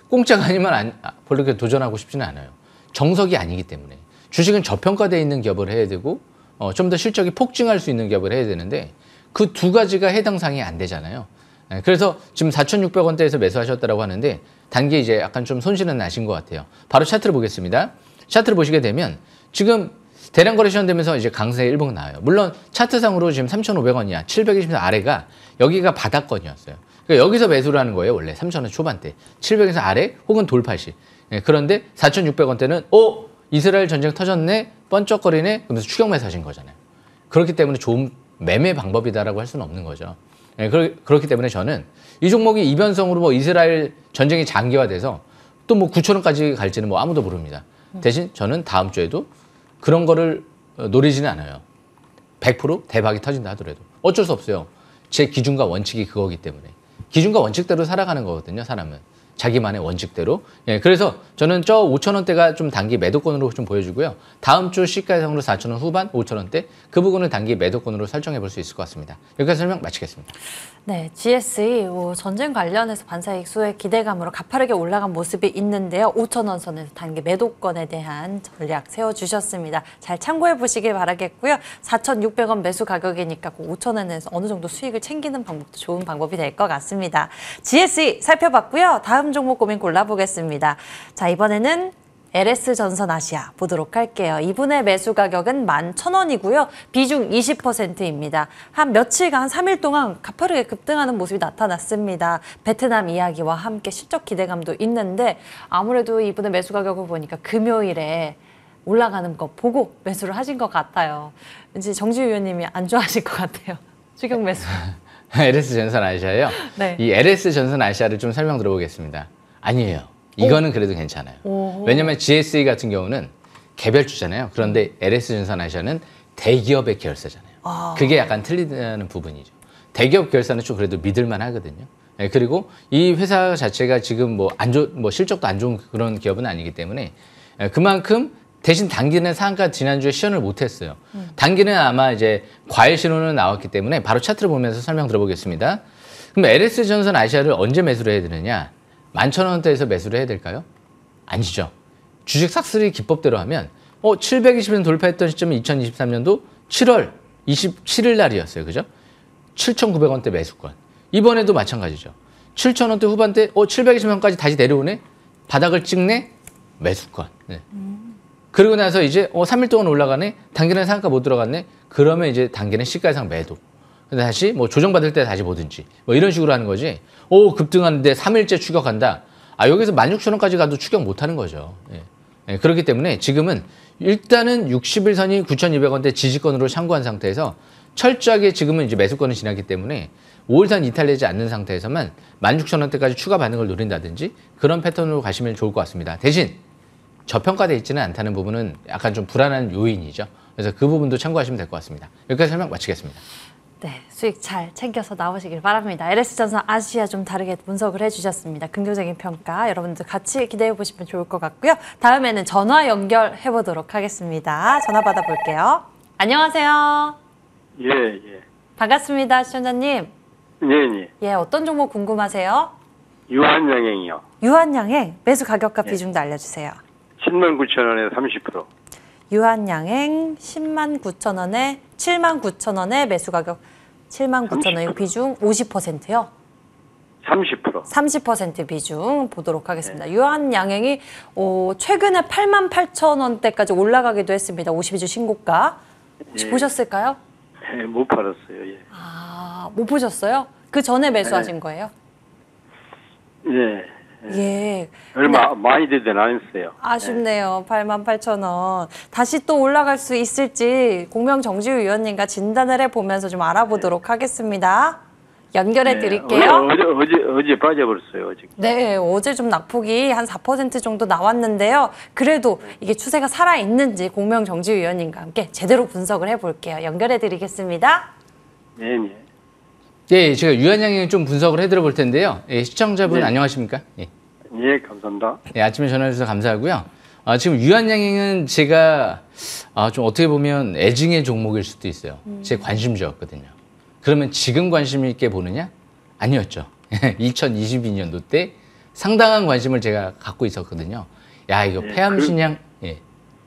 공짜가 아니면 안, 아, 별로 그렇게 도전하고 싶지는 않아요. 정석이 아니기 때문에 주식은 저평가되어 있는 기업을 해야 되고 어, 좀 더 실적이 폭증할 수 있는 기업을 해야 되는데 그 두 가지가 해당 상이 안 되잖아요. 네, 그래서 지금 4,600원대에서 매수하셨다고 하는데 단계 이제 약간 좀 손실은 나신 것 같아요. 바로 차트를 보겠습니다. 차트를 보시게 되면 지금 대량 거래시간 되면서 이제 강세 일봉 나와요. 물론 차트상으로 지금 3,500원이야. 720선 아래가 여기가 바닥권이었어요. 그러니까 여기서 매수를 하는 거예요. 원래 3,000원 초반대. 700에서 아래 혹은 돌파시. 예, 그런데 4,600원대는 오 어? 이스라엘 전쟁 터졌네. 번쩍거리네. 그러면서 추격 매수하신 거잖아요. 그렇기 때문에 좋은 매매 방법이다라고 할 수는 없는 거죠. 예, 그, 그렇기 때문에 저는 이 종목이 이변성으로 뭐 이스라엘 전쟁이 장기화돼서 또 뭐 9,000원까지 갈지는 뭐 아무도 모릅니다. 대신 저는 다음 주에도 그런 거를 어, 노리지는 않아요. 100% 대박이 터진다 하더라도. 어쩔 수 없어요. 제 기준과 원칙이 그거기 때문에. 기준과 원칙대로 살아가는 거거든요, 사람은. 자기만의 원칙대로. 예, 그래서 저는 저 5천원대가 좀 단기 매도권으로 좀 보여주고요. 다음 주 시가상으로 4천원 후반 5천원대 그 부분을 단기 매도권으로 설정해 볼 수 있을 것 같습니다. 여기까지 설명 마치겠습니다. 네, GSE 뭐 전쟁 관련해서 반사이익 수의 기대감으로 가파르게 올라간 모습이 있는데요. 5천 원 선에서 단기 매도권에 대한 전략 세워주셨습니다. 잘 참고해 보시길 바라겠고요. 4,600원 매수 가격이니까 그 5천 원에서 어느 정도 수익을 챙기는 방법도 좋은 방법이 될 것 같습니다. GSE 살펴봤고요. 다음 종목 고민 골라보겠습니다. 자, 이번에는 LS전선 아시아 보도록 할게요. 이분의 매수 가격은 11,000원이고요. 비중 20%입니다. 한 며칠간 3일 동안 가파르게 급등하는 모습이 나타났습니다. 베트남 이야기와 함께 실적 기대감도 있는데 아무래도 이분의 매수 가격을 보니까 금요일에 올라가는 거 보고 매수를 하신 것 같아요. 이제 정지 위원님이 안 좋아하실 것 같아요. 추격 매수. LS 전선 아시아요? 네. 이 LS 전선 아시아를 좀 설명 들어보겠습니다. 아니에요. 이거는 그래도 괜찮아요. 왜냐면 GSE 같은 경우는 개별주잖아요. 그런데 LS 전산아시아는 대기업의 계열사잖아요. 아. 그게 약간 틀리다는 부분이죠. 대기업 결열사는좀 그래도 믿을만 하거든요. 네, 그리고 이 회사 자체가 지금 뭐 안 좋, 뭐 실적도 안 좋은 그런 기업은 아니기 때문에 네, 그만큼 대신 단기는 상한가 지난주에 시연을 못했어요. 음. 단기는 아마 이제 과일 신호는 나왔기 때문에 바로 차트를 보면서 설명 들어보겠습니다. 그럼 LS전선 아시아를 언제 매수를 해야 되느냐? 11,000원대에서 매수를 해야 될까요? 아니죠. 주식 싹쓸이 기법대로 하면 어 720원 돌파했던 시점은 2023년도 7월 27일 날이었어요. 그죠? 7,900원대 매수권. 이번에도 마찬가지죠. 7,000원대 후반대 어 720원까지 다시 내려오네. 바닥을 찍네. 매수권. 네. 그리고 나서 이제 어 3일 동안 올라가네. 단기는 상가 못 들어갔네. 그러면 이제 단기는 시가상 매도. 다시 뭐 조정받을 때 다시 보든지 뭐 이런 식으로 하는 거지 오 급등하는데 3일째 추격한다 아 여기서 16,000원까지 가도 추격 못하는 거죠 예. 예, 그렇기 때문에 지금은 일단은 60일선이 9,200원대 지지권으로 참고한 상태에서 철저하게 지금은 이제 매수권은 지났기 때문에 5일선 이탈되지 않는 상태에서만 16,000원대까지 추가 반응을 노린다든지 그런 패턴으로 가시면 좋을 것 같습니다. 대신 저평가돼 있지는 않다는 부분은 약간 좀 불안한 요인이죠. 그래서 그 부분도 참고하시면 될 것 같습니다. 여기까지 설명 마치겠습니다. 네, 수익 잘 챙겨서 나오시길 바랍니다. LS전선 아시아 좀 다르게 분석을 해주셨습니다. 긍정적인 평가 여러분들 같이 기대해 보시면 좋을 것 같고요. 다음에는 전화 연결해 보도록 하겠습니다. 전화 받아볼게요. 안녕하세요. 예, 예. 반갑습니다, 시청자님. 예, 예. 예, 어떤 종목 궁금하세요? 유한양행이요. 유한양행 매수 가격과 예. 비중도 알려주세요. 10만 9천 원에 30%. 유한양행 10만 9천 원에 7만 9천 원에 매수 가격 7만 9천 원의 비중 50%요. 30%. 30% 비중 보도록 하겠습니다. 네. 유한 양행이 어, 최근에 8만 8천 원대까지 올라가기도 했습니다. 52주 신고가. 혹시 예. 보셨을까요? 네, 못 팔았어요. 예. 아, 못 보셨어요? 그 전에 매수하신 네. 거예요? 네. 네. 예. 얼마 많이 되진 않았어요. 아쉽네요. 8만 8천 원. 다시 또 올라갈 수 있을지 공명정지 위원님과 진단을 해보면서 좀 알아보도록 네. 하겠습니다. 연결해 네. 드릴게요. 어제, 어제, 어제 빠져버렸어요. 어제. 네, 어제 좀 낙폭이 한 4% 정도 나왔는데요. 그래도 이게 추세가 살아있는지 공명정지 위원님과 함께 제대로 분석을 해볼게요. 연결해 드리겠습니다. 네, 네. 예, 제가 유한양이 좀 분석을 해드려 볼 텐데요. 예, 시청자분 네. 안녕하십니까? 예. 예, 감사합니다. 네, 아침에 전화해 주셔서 감사하고요. 아, 지금 유한양행은 제가 아, 좀 어떻게 보면 애증의 종목일 수도 있어요. 음. 제 관심주였거든요. 그러면 지금 관심 있게 보느냐? 아니었죠. 2022년도 때 상당한 관심을 제가 갖고 있었거든요. 야, 이거 예, 폐암신양, 그, 예.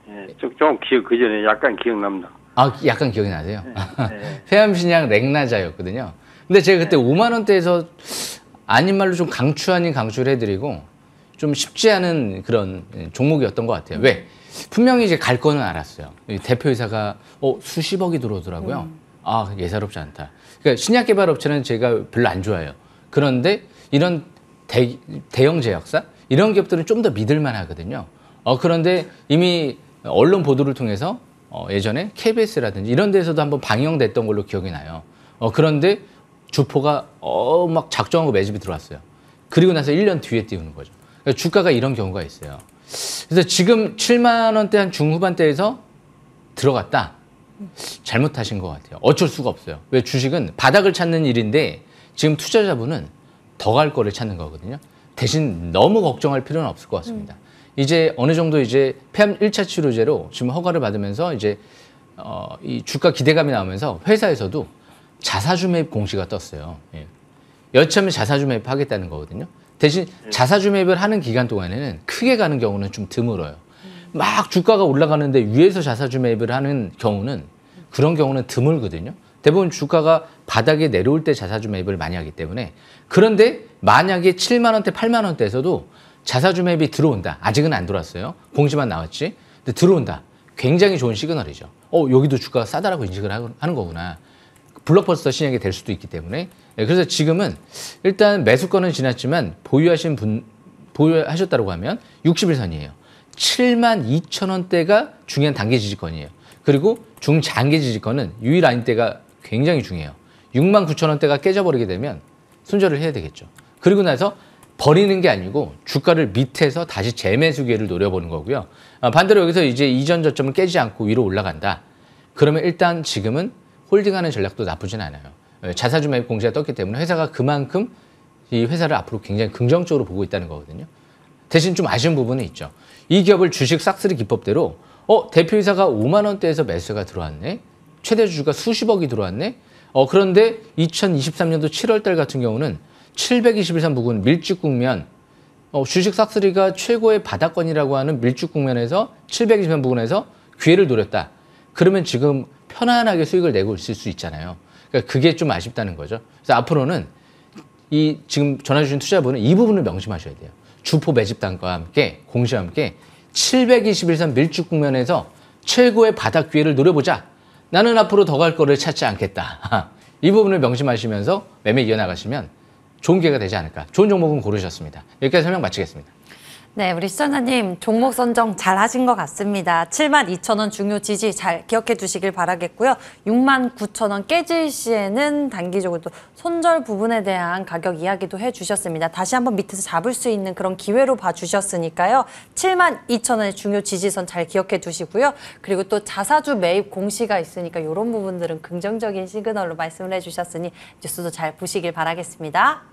예. 좀, 좀 기억, 그 전에 약간 기억납니다. 아, 약간 기억이 나세요? 예, 예. 폐암신양 렉나자였거든요. 근데 제가 그때 5만원대에서 예. 아닌 말로 좀 강추 아닌 강추를 해드리고 좀 쉽지 않은 그런 종목이었던 것 같아요. 왜? 분명히 이제 갈 거는 알았어요. 대표이사가 어, 수십억이 들어오더라고요. 아, 예사롭지 않다. 그러니까 신약 개발 업체는 제가 별로 안 좋아해요. 그런데 이런 대, 대형 제약사 이런 기업들은 좀 더 믿을만 하거든요. 어, 그런데 이미 언론 보도를 통해서 어, 예전에 KBS라든지 이런 데서도 한번 방영됐던 걸로 기억이 나요. 어, 그런데 주포가 어 막 작정하고 매집이 들어왔어요. 그리고 나서 1년 뒤에 띄우는 거죠. 그러니까 주가가 이런 경우가 있어요. 그래서 지금 7만 원대 한 중후반대에서 들어갔다. 잘못하신 것 같아요. 어쩔 수가 없어요. 왜 주식은 바닥을 찾는 일인데 지금 투자자분은 더 갈 거를 찾는 거거든요. 대신 너무 걱정할 필요는 없을 것 같습니다. 음. 이제 어느 정도 이제 폐암 1차 치료제로 지금 허가를 받으면서 이제 어, 이 주가 기대감이 나오면서 회사에서도 자사주 매입 공시가 떴어요. 예. 여차면 하 자사주 매입 하겠다는 거거든요. 대신 예. 자사주 매입을 하는 기간 동안에는 크게 가는 경우는 좀 드물어요. 막 주가가 올라가는데 위에서 자사주 매입을 하는 경우는 그런 경우는 드물거든요. 대부분 주가가 바닥에 내려올 때 자사주 매입을 많이 하기 때문에 그런데 만약에 7만 원대, 8만 원대에서도 자사주 매입이 들어온다. 아직은 안 들어왔어요. 공시만 나왔지. 근데 들어온다. 굉장히 좋은 시그널이죠. 어, 여기도 주가가 싸다라고 인식을 하는 거구나. 블록버스터 신약이될 수도 있기 때문에 예, 그래서 지금은 일단 매수권은 지났지만 보유하신 분 보유하셨다고 하면 60일 선이에요. 7만 2천 원대가 중요한 단기 지지권이에요. 그리고 중장기 지지권은 유일 한때가 굉장히 중요해요. 6만 9천 원대가 깨져버리게 되면 손절을 해야 되겠죠. 그리고 나서 버리는 게 아니고 주가를 밑에서 다시 재매수 기회를 노려보는 거고요. 아, 반대로 여기서 이제 이전 저점을 깨지 않고 위로 올라간다. 그러면 일단 지금은 홀딩하는 전략도 나쁘진 않아요. 예, 자사주 매입 공시가 떴기 때문에 회사가 그만큼 이 회사를 앞으로 굉장히 긍정적으로 보고 있다는 거거든요. 대신 좀 아쉬운 부분은 있죠. 이 기업을 주식 싹쓸이 기법대로 어 대표이사가 5만 원대에서 매수가 들어왔네. 최대 주주가 수십억이 들어왔네. 어 그런데 2023년도 7월달 같은 경우는 7 2 1선 부근 밀집 국면 어, 주식 싹쓸이가 최고의 바닥권이라고 하는 밀집 국면에서 7 2 1선 부근에서 기회를 노렸다. 그러면 지금 편안하게 수익을 내고 있을 수 있잖아요. 그러니까 그게 좀 아쉽다는 거죠. 그래서 앞으로는 이 지금 전화 주신 투자분은 이 부분을 명심하셔야 돼요. 주포 매집 단과 함께 공시와 함께 721선 밀집 국면에서 최고의 바닥 기회를 노려보자. 나는 앞으로 더 갈 거를 찾지 않겠다. 이 부분을 명심하시면서 매매 이어나가시면 좋은 기회가 되지 않을까. 좋은 종목은 고르셨습니다. 여기까지 설명 마치겠습니다. 네, 우리 시청자님 종목 선정 잘 하신 것 같습니다. 7만 2천 원 중요 지지 잘 기억해 두시길 바라겠고요. 6만 9천 원 깨질 시에는 단기적으로 손절 부분에 대한 가격 이야기도 해주셨습니다. 다시 한번 밑에서 잡을 수 있는 그런 기회로 봐주셨으니까요. 7만 2천 원의 중요 지지선 잘 기억해 두시고요. 그리고 또 자사주 매입 공시가 있으니까 이런 부분들은 긍정적인 시그널로 말씀을 해주셨으니 뉴스도 잘 보시길 바라겠습니다.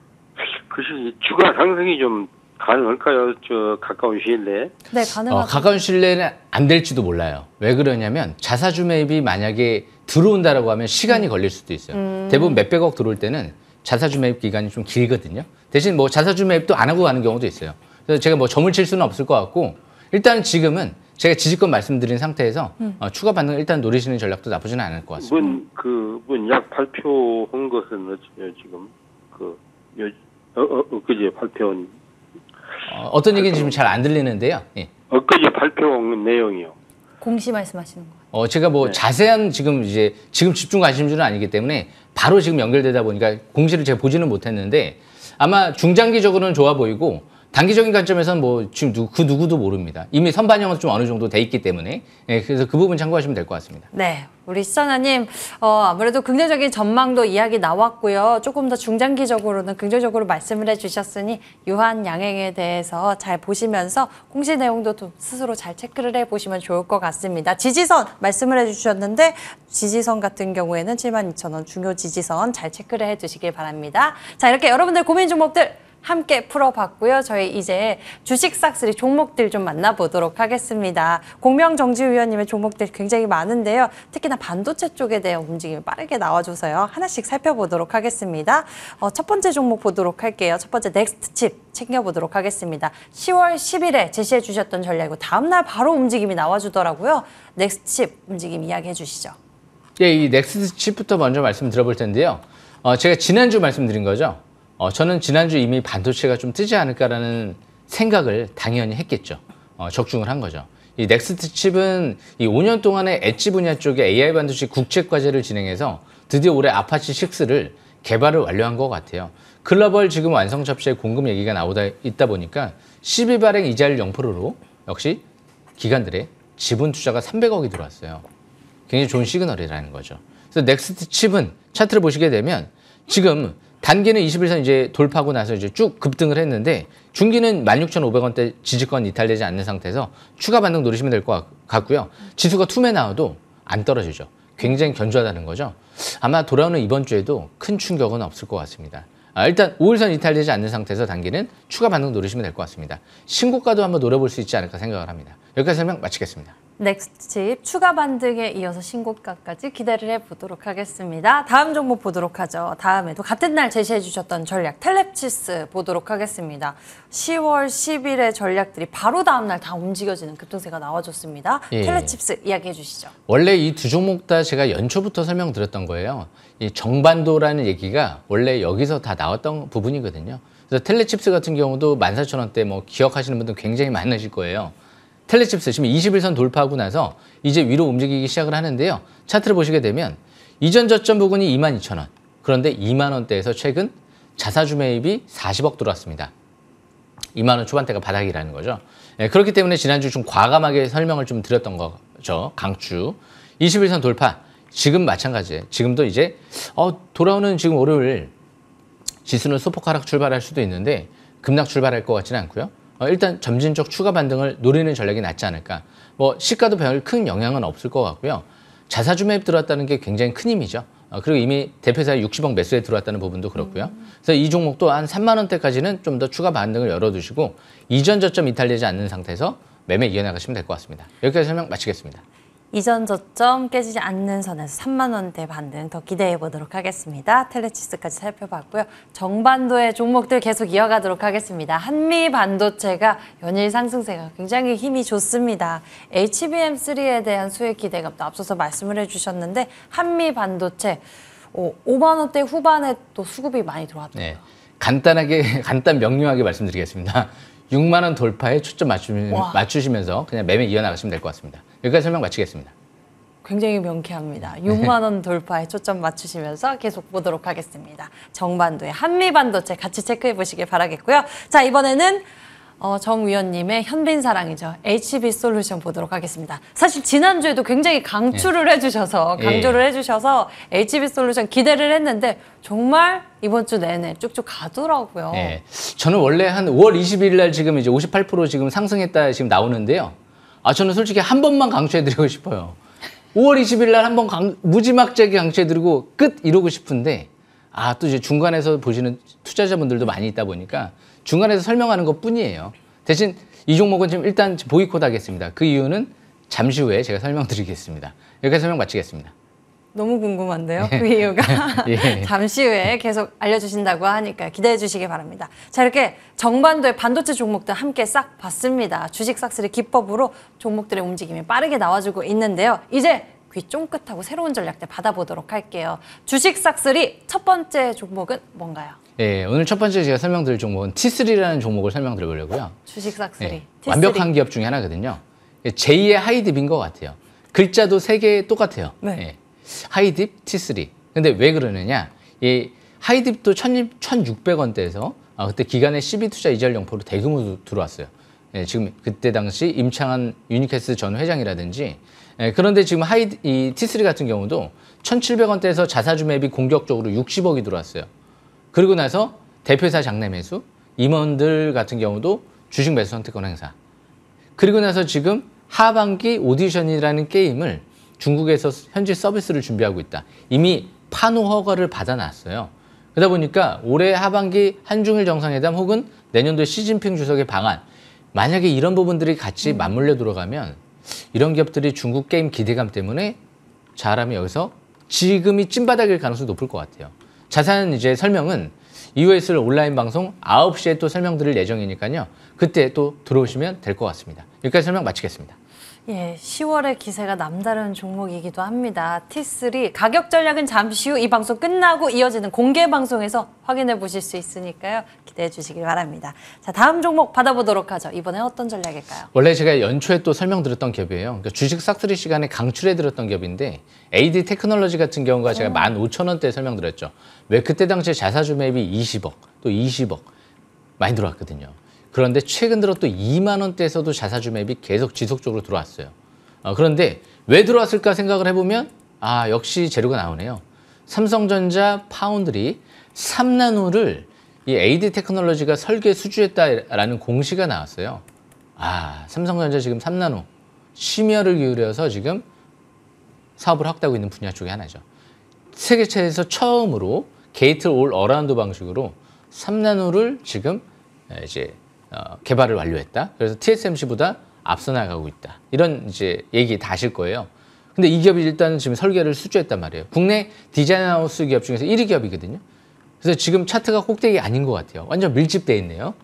글쎄 주가 상승이 좀 가능할까요? 저 가까운 시일 내에? 네, 어, 가능하죠. 어, 가까운 시일 내에는 안 될지도 몰라요. 왜 그러냐면 자사주 매입이 만약에 들어온다라고 하면 시간이 음. 걸릴 수도 있어요. 음. 대부분 몇백억 들어올 때는 자사주 매입 기간이 좀 길거든요. 대신 뭐 자사주 매입도 안 하고 가는 경우도 있어요. 그래서 제가 뭐 점을 칠 수는 없을 것 같고 일단 지금은 제가 지지권 말씀드린 상태에서 음. 어, 추가 반응을 일단 노리시는 전략도 나쁘지는 않을 것 같습니다. 그, 문약 발표한 것은 지금 그, 요, 어, 어, 그제 발표한 어, 어떤 얘기인지 지금 잘 안 들리는데요. 예. 엊그제 발표한 내용이요. 공시 말씀하시는 거. 어, 제가 뭐 네. 자세한 지금 이제 지금 집중 관심주는 아니기 때문에 바로 지금 연결되다 보니까 공시를 제가 보지는 못했는데 아마 중장기적으로는 좋아 보이고 단기적인 관점에서는 뭐 지금 누, 그 누구도 모릅니다. 이미 선반영은 좀 어느 정도 돼 있기 때문에 예, 그래서 그 부분 참고하시면 될 것 같습니다. 네, 우리 시선아님 어, 아무래도 긍정적인 전망도 이야기 나왔고요. 조금 더 중장기적으로는 긍정적으로 말씀을 해주셨으니 유한 양행에 대해서 잘 보시면서 공시 내용도 좀 스스로 잘 체크를 해보시면 좋을 것 같습니다. 지지선 말씀을 해주셨는데 지지선 같은 경우에는 72,000원 중요 지지선 잘 체크를 해주시길 바랍니다. 자 이렇게 여러분들 고민 종목들 함께 풀어봤고요. 저희 이제 주식 싹쓸이 종목들 좀 만나보도록 하겠습니다. 공명정지위원님의 종목들 굉장히 많은데요. 특히나 반도체 쪽에 대한 움직임이 빠르게 나와줘서요. 하나씩 살펴보도록 하겠습니다. 어, 첫 번째 종목 보도록 할게요. 첫 번째 넥스트칩 챙겨보도록 하겠습니다. 10월 10일에 제시해 주셨던 전략이고 다음날 바로 움직임이 나와주더라고요. 넥스트칩 움직임 이야기해 주시죠. 예, 이 넥스트칩부터 먼저 말씀 들어볼 텐데요. 어, 제가 지난주 말씀드린 거죠. 어, 저는 지난주 이미 반도체가 좀 뜨지 않을까라는 생각을 당연히 했겠죠. 어, 적중을 한 거죠. 이 넥스트 칩은 이 5년 동안의 엣지 분야 쪽에 AI 반도체 국책 과제를 진행해서 드디어 올해 아파치 6를 개발을 완료한 것 같아요. 글로벌 지금 완성 접시에 공급 얘기가 나오다 있다 보니까 12 발행 이자율 0%로 역시 기관들의 지분 투자가 300억이 들어왔어요. 굉장히 좋은 시그널이라는 거죠. 그래서 넥스트 칩은 차트를 보시게 되면 지금 단기는 21선 이제 돌파하고 나서 이제 쭉 급등을 했는데 중기는 16,500원대 지지권 이탈되지 않는 상태에서 추가 반등 노리시면 될 것 같고요. 지수가 투매 나와도 안 떨어지죠. 굉장히 견조하다는 거죠. 아마 돌아오는 이번 주에도 큰 충격은 없을 것 같습니다. 아, 일단 5일선 이탈되지 않는 상태에서 단기는 추가 반등 노리시면 될 것 같습니다. 신고가도 한번 노려볼 수 있지 않을까 생각을 합니다. 여기까지 설명 마치겠습니다. 넥스트 칩 추가 반등에 이어서 신고가까지 기대를 해보도록 하겠습니다. 다음 종목 보도록 하죠. 다음에도 같은 날 제시해 주셨던 전략 텔랩치스 보도록 하겠습니다. 10월 10일의 전략들이 바로 다음 날 다 움직여지는 급등세가 나와줬습니다. 예. 텔랩치스 이야기해 주시죠. 원래 이 두 종목 다 제가 연초부터 설명드렸던 거예요. 이 정반도라는 얘기가 원래 여기서 다 나왔던 부분이거든요. 그래서 텔레치스 같은 경우도 14,000원대 뭐 기억하시는 분들 굉장히 많으실 거예요. 텔레칩스 지금 21선 돌파하고 나서 이제 위로 움직이기 시작을 하는데요. 차트를 보시게 되면 이전 저점 부근이 22,000원. 그런데 2만 원대에서 최근 자사주 매입이 40억 들어왔습니다. 2만 원 초반대가 바닥이라는 거죠. 네, 그렇기 때문에 지난주 좀 과감하게 설명을 좀 드렸던 거죠. 강추. 21선 돌파. 지금 마찬가지예요. 지금도 이제 어, 돌아오는 지금 월요일 지수는 소폭 하락 출발할 수도 있는데 급락 출발할 것 같지는 않고요. 어, 일단 점진적 추가 반등을 노리는 전략이 낫지 않을까. 뭐 시가도 별 큰 영향은 없을 것 같고요. 자사주 매입 들어왔다는 게 굉장히 큰 힘이죠. 어, 그리고 이미 대표사에 60억 매수에 들어왔다는 부분도 그렇고요. 그래서 이 종목도 한 3만 원대까지는 좀 더 추가 반등을 열어두시고 이전 저점 이탈되지 않는 상태에서 매매 이어나가시면 될 것 같습니다. 여기까지 설명 마치겠습니다. 이전 저점 깨지지 않는 선에서 3만 원대 반등 더 기대해 보도록 하겠습니다. 텔레치스까지 살펴봤고요. 정반도의 종목들 계속 이어가도록 하겠습니다. 한미 반도체가 연일 상승세가 굉장히 힘이 좋습니다. HBM3에 대한 수익 기대감도 앞서서 말씀을 해주셨는데 한미 반도체 5만 어, 원대 후반에 또 수급이 많이 들어왔네요 네, 간단하게 간단 명료하게 말씀드리겠습니다. 6만 원 돌파에 초점 맞추, 시 면서 그냥 매매 이어나가시면 될 것 같습니다. 여기까지 설명 마치겠습니다. 굉장히 명쾌합니다. 6만 원 돌파에 초점 맞추시면서 계속 보도록 하겠습니다. 정반도의 한미반도체 같이 체크해 보시길 바라겠고요. 자 이번에는 어, 정 위원님의 현빈사랑이죠. HB솔루션 보도록 하겠습니다. 사실 지난주에도 굉장히 강추를 예. 해주셔서 예. 강조를 예. 해주셔서 HB솔루션 기대를 했는데 정말 이번 주 내내 쭉쭉 가더라고요. 예. 저는 원래 한 5월 20일 날 지금 이제 58% 지금 상승했다 지금 나오는데요. 아 저는 솔직히 한 번만 강추해드리고 싶어요. 5월 20일 날 한 번 무지막지하게 강추해드리고 끝 이러고 싶은데 아 또 이제 중간에서 보시는 투자자분들도 많이 있다 보니까 중간에서 설명하는 것 뿐이에요. 대신 이 종목은 지금 일단 보이콧 하겠습니다. 그 이유는 잠시 후에 제가 설명드리겠습니다. 여기까지 설명 마치겠습니다. 너무 궁금한데요. 네. 그 이유가 예. 잠시 후에 계속 알려주신다고 하니까 기대해 주시기 바랍니다. 자 이렇게 정반도의 반도체 종목들 함께 싹 봤습니다. 주식 싹쓸이 기법으로 종목들의 움직임이 빠르게 나와주고 있는데요. 이제 귀 쫑긋하고 새로운 전략들 받아보도록 할게요. 주식 싹쓸이 첫 번째 종목은 뭔가요? 예, 오늘 첫 번째 제가 설명드릴 종목은 T3라는 종목을 설명드려보려고요. 주식 싹쓸이. 예, 완벽한 기업 중에 하나거든요. 예, 제2의 하이딥인 것 같아요. 글자도 세 개 똑같아요. 네. 예. 하이딥 T3. 근데 왜 그러느냐? 이 하이딥도 1,600원대에서 아, 그때 기간에 1 2투자 이자율 영포로 대규모 들어왔어요. 예, 지금 그때 당시 임창한 유니캐스 전 회장이라든지 예, 그런데 지금 하이 이 T3 같은 경우도 1,700원대에서 자사주 매입이 공격적으로 60억이 들어왔어요. 그리고 나서 대표사 장내 매수, 임원들 같은 경우도 주식 매수 선택권 행사. 그리고 나서 지금 하반기 오디션이라는 게임을 중국에서 현재 서비스를 준비하고 있다. 이미 판노 허가를 받아놨어요. 그러다 보니까 올해 하반기 한중일 정상회담 혹은 내년도 시진핑 주석의 방안 만약에 이런 부분들이 같이 음. 맞물려 들어가면 이런 기업들이 중국 게임 기대감 때문에 자람이 여기서 지금이 찐바닥일 가능성이 높을 것 같아요. 자세한 이제 설명은 EOS를 온라인 방송 9시에 또 설명드릴 예정이니까요. 그때 또 들어오시면 될 것 같습니다. 여기까지 설명 마치겠습니다. 예, 10월의 기세가 남다른 종목이기도 합니다. T3 가격 전략은 잠시 후 이 방송 끝나고 이어지는 공개 방송에서 확인해 보실 수 있으니까요. 기대해 주시길 바랍니다. 자, 다음 종목 받아보도록 하죠. 이번엔 어떤 전략일까요? 원래 제가 연초에 또 설명드렸던 기업이에요. 그러니까 주식 싹쓸이 시간에 강출해 드렸던 기업인데 AD 테크놀로지 같은 경우가 제가 15,000원대 어. 에 설명드렸죠. 왜 그때 당시에 자사주 매입이 20억, 또 20억 많이 들어왔거든요. 그런데 최근 들어 또 2만 원대에서도 자사주 매입이 계속 지속적으로 들어왔어요. 어, 그런데 왜 들어왔을까 생각을 해보면 아 역시 재료가 나오네요. 삼성전자 파운드리 3나노를 이 AD 테크놀로지가 설계 수주했다라는 공시가 나왔어요. 아 삼성전자 지금 3나노 심혈을 기울여서 지금 사업을 확대하고 있는 분야 중에 하나죠. 세계체에서 처음으로 게이트 올 어라운드 방식으로 3나노를 지금 이제 어, 개발을 완료했다. 그래서 TSMC보다 앞서 나가고 있다. 이런 이제 얘기 다 하실 거예요. 근데 이 기업이 일단 지금 설계를 수주했단 말이에요. 국내 디자인 하우스 기업 중에서 1위 기업이거든요. 그래서 지금 차트가 꼭대기 아닌 것 같아요. 완전 밀집돼 있네요.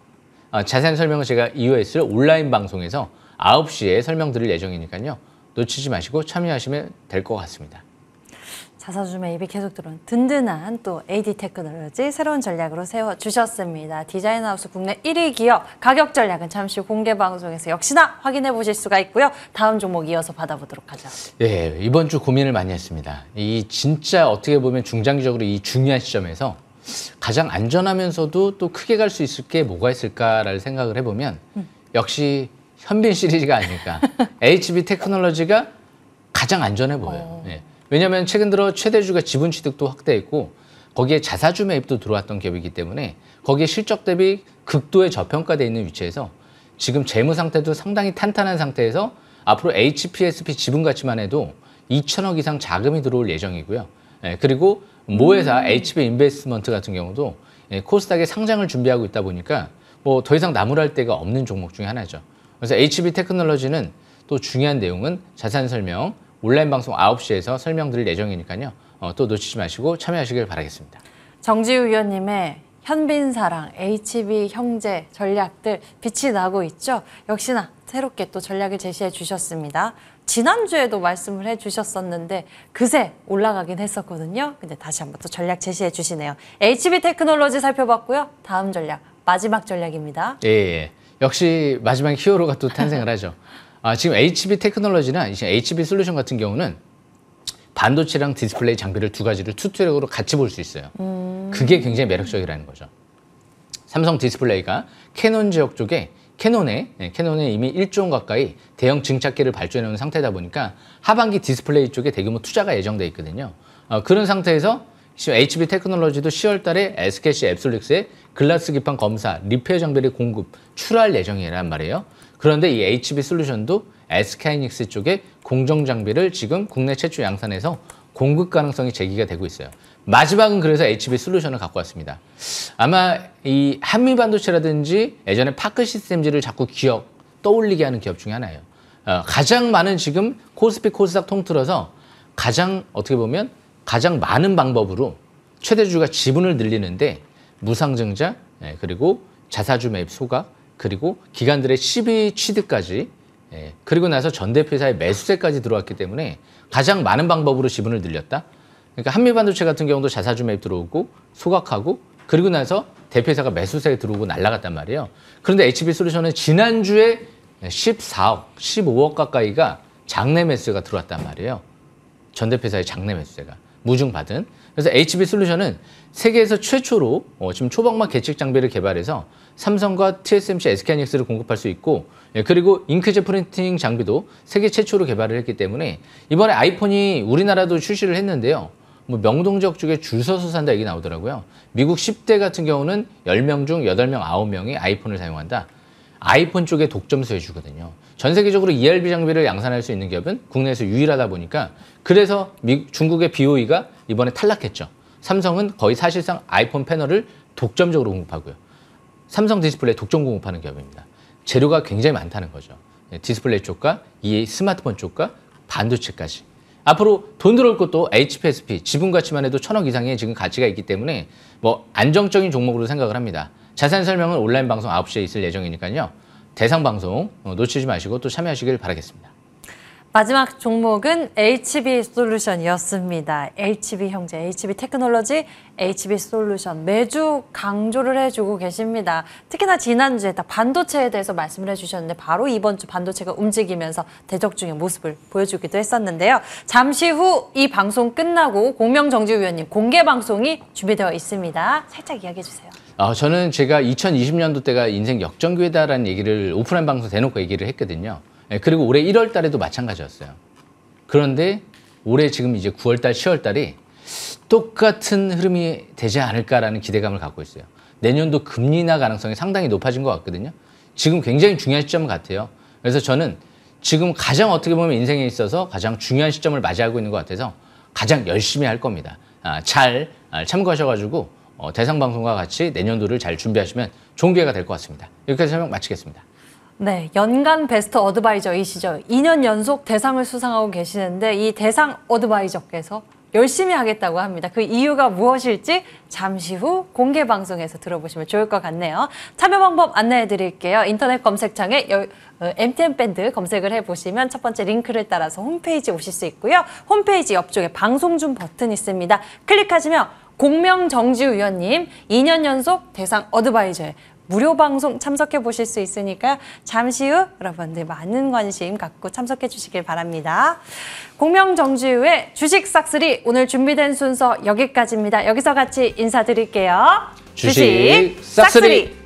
어, 자세한 설명은 제가 e 후 s 있 온라인 방송에서 9시에 설명드릴 예정이니까요. 놓치지 마시고 참여하시면 될 것 같습니다. 자사주 매입이 계속 들어온 든든한 또 AD 테크놀로지 새로운 전략으로 세워주셨습니다. 디자인하우스 국내 1위 기업 가격 전략은 잠시 공개 방송에서 역시나 확인해 보실 수가 있고요. 다음 종목 이어서 받아보도록 하죠. 예, 이번 주 고민을 많이 했습니다. 이 진짜 어떻게 보면 중장기적으로 이 중요한 시점에서 가장 안전하면서도 또 크게 갈 수 있을 게 뭐가 있을까라는 생각을 해보면 음. 역시 현빈 시리즈가 아닐까. HB 테크놀로지가 가장 안전해 보여요. 어... 예. 왜냐하면 최근 들어 최대주가 지분 취득도 확대했고 거기에 자사주 매입도 들어왔던 기업이기 때문에 거기에 실적 대비 극도의 저평가되어 있는 위치에서 지금 재무 상태도 상당히 탄탄한 상태에서 앞으로 HPSP 지분 가치만 해도 2천억 이상 자금이 들어올 예정이고요. 예, 그리고 모회사 음. HB 인베스먼트 같은 경우도 예, 코스닥에 상장을 준비하고 있다 보니까 뭐 더 이상 나무랄 데가 없는 종목 중에 하나죠. 그래서 HB 테크놀로지는 또 중요한 내용은 자산 설명, 온라인 방송 9시에서 설명드릴 예정이니까요. 어, 또 놓치지 마시고 참여하시길 바라겠습니다. 정지우 위원님의 현빈사랑, HB 형제 전략들 빛이 나고 있죠. 역시나 새롭게 또 전략을 제시해 주셨습니다. 지난주에도 말씀을 해 주셨었는데 그새 올라가긴 했었거든요. 근데 다시 한번 또 전략 제시해 주시네요. HB 테크놀로지 살펴봤고요. 다음 전략, 마지막 전략입니다. 예, 예. 역시 마지막 히어로가 또 탄생을 하죠. 아, 지금 HB 테크놀로지나 HB 솔루션 같은 경우는 반도체랑 디스플레이 장비를 두 가지를 투트랙으로 같이 볼 수 있어요. 음... 그게 굉장히 매력적이라는 거죠. 삼성 디스플레이가 캐논 지역 쪽에 캐논에 네, 캐논에 이미 일조원 가까이 대형 증착기를 발주해 놓은 상태다 보니까 하반기 디스플레이 쪽에 대규모 투자가 예정돼 있거든요. 어, 그런 상태에서 HB 테크놀로지도 10월 달에 SKC 앱솔릭스에 글라스 기판 검사, 리페어 장비를 공급, 출하할 예정이란 말이에요. 그런데 이 HB 솔루션도 SK이닉스 쪽에 공정 장비를 지금 국내 최초 양산해서 공급 가능성이 제기가 되고 있어요. 마지막은 그래서 HB 솔루션을 갖고 왔습니다. 아마 이 한미 반도체라든지 예전에 파크 시스템즈를 자꾸 기억 떠올리게 하는 기업 중에 하나예요. 어, 가장 많은 지금 코스피 코스닥 통틀어서 가장 어떻게 보면 가장 많은 방법으로 최대주가 지분을 늘리는데 무상증자 예, 그리고 자사주 매입 소각 그리고 기관들의 12 취득까지 예, 그리고 나서 전대표사의 매수세까지 들어왔기 때문에 가장 많은 방법으로 지분을 늘렸다. 그러니까 한미반도체 같은 경우도 자사주 매입 들어오고 소각하고 그리고 나서 대표사가 매수세에 들어오고 날라갔단 말이에요. 그런데 HB솔루션은 지난주에 14억, 15억 가까이가 장내 매수가 세 들어왔단 말이에요. 전대표사의 장내 매수세가 무증받은. 그래서 HB솔루션은 세계에서 최초로 어, 지금 초박막 계측 장비를 개발해서 삼성과 TSMC, SK하이닉스를 공급할 수 있고 예, 그리고 잉크젯 프린팅 장비도 세계 최초로 개발을 했기 때문에 이번에 아이폰이 우리나라도 출시를 했는데요. 뭐 명동적 쪽에 줄 서서 산다 얘기 나오더라고요. 미국 10대 같은 경우는 10명 중 8명, 9명이 아이폰을 사용한다. 아이폰 쪽에 독점수해 주거든요. 전 세계적으로 ERB 장비를 양산할 수 있는 기업은 국내에서 유일하다 보니까 그래서 미, 중국의 BOE가 이번에 탈락했죠. 삼성은 거의 사실상 아이폰 패널을 독점적으로 공급하고요. 삼성 디스플레이 독점 공급하는 기업입니다. 재료가 굉장히 많다는 거죠. 예, 디스플레이 쪽과 이 스마트폰 쪽과 반도체까지. 앞으로 돈 들어올 것도 HPSP 지분 가치만 해도 천억 이상의 지금 가치가 있기 때문에 뭐 안정적인 종목으로 생각을 합니다. 자세한 설명은 온라인 방송 9시에 있을 예정이니까요. 대상 방송 어, 놓치지 마시고 또 참여하시길 바라겠습니다. 마지막 종목은 HB 솔루션이었습니다. HB 형제, HB 테크놀로지, HB 솔루션 매주 강조를 해주고 계십니다. 특히나 지난주에 다 반도체에 대해서 말씀을 해주셨는데 바로 이번 주 반도체가 움직이면서 대적 중의 모습을 보여주기도 했었는데요. 잠시 후 이 방송 끝나고 공명정지위원님 공개 방송이 준비되어 있습니다. 살짝 이야기해 주세요. 아, 저는 제가 2020년도 때가 인생 역전기다라는 얘기를 오프라인 방송 대놓고 얘기를 했거든요. 예, 그리고 올해 1월 달에도 마찬가지였어요. 그런데 올해 지금 이제 9월 달, 10월 달이 똑같은 흐름이 되지 않을까라는 기대감을 갖고 있어요. 내년도 금리 나 가능성이 상당히 높아진 것 같거든요. 지금 굉장히 중요한 시점 같아요. 그래서 저는 지금 가장 어떻게 보면 인생에 있어서 가장 중요한 시점을 맞이하고 있는 것 같아서 가장 열심히 할 겁니다. 아, 잘 아, 참고하셔가지고 어, 대상 방송과 같이 내년도를 잘 준비하시면 좋은 기회가 될 것 같습니다. 이렇게 설명 마치겠습니다. 네, 연간 베스트 어드바이저이시죠. 2년 연속 대상을 수상하고 계시는데 이 대상 어드바이저께서 열심히 하겠다고 합니다. 그 이유가 무엇일지 잠시 후 공개 방송에서 들어보시면 좋을 것 같네요. 참여 방법 안내해 드릴게요. 인터넷 검색창에 여, 어, MTN 밴드 검색을 해보시면 첫 번째 링크를 따라서 홈페이지 오실 수 있고요. 홈페이지 옆쪽에 방송 중 버튼 있습니다. 클릭하시면 공명정지위원님 2년 연속 대상 어드바이저에 무료 방송 참석해 보실 수 있으니까 잠시 후 여러분들 많은 관심 갖고 참석해 주시길 바랍니다. 공명정지의 주식 싹쓸이 오늘 준비된 순서 여기까지입니다. 여기서 같이 인사드릴게요. 주식, 주식 싹쓸이. 싹쓸이.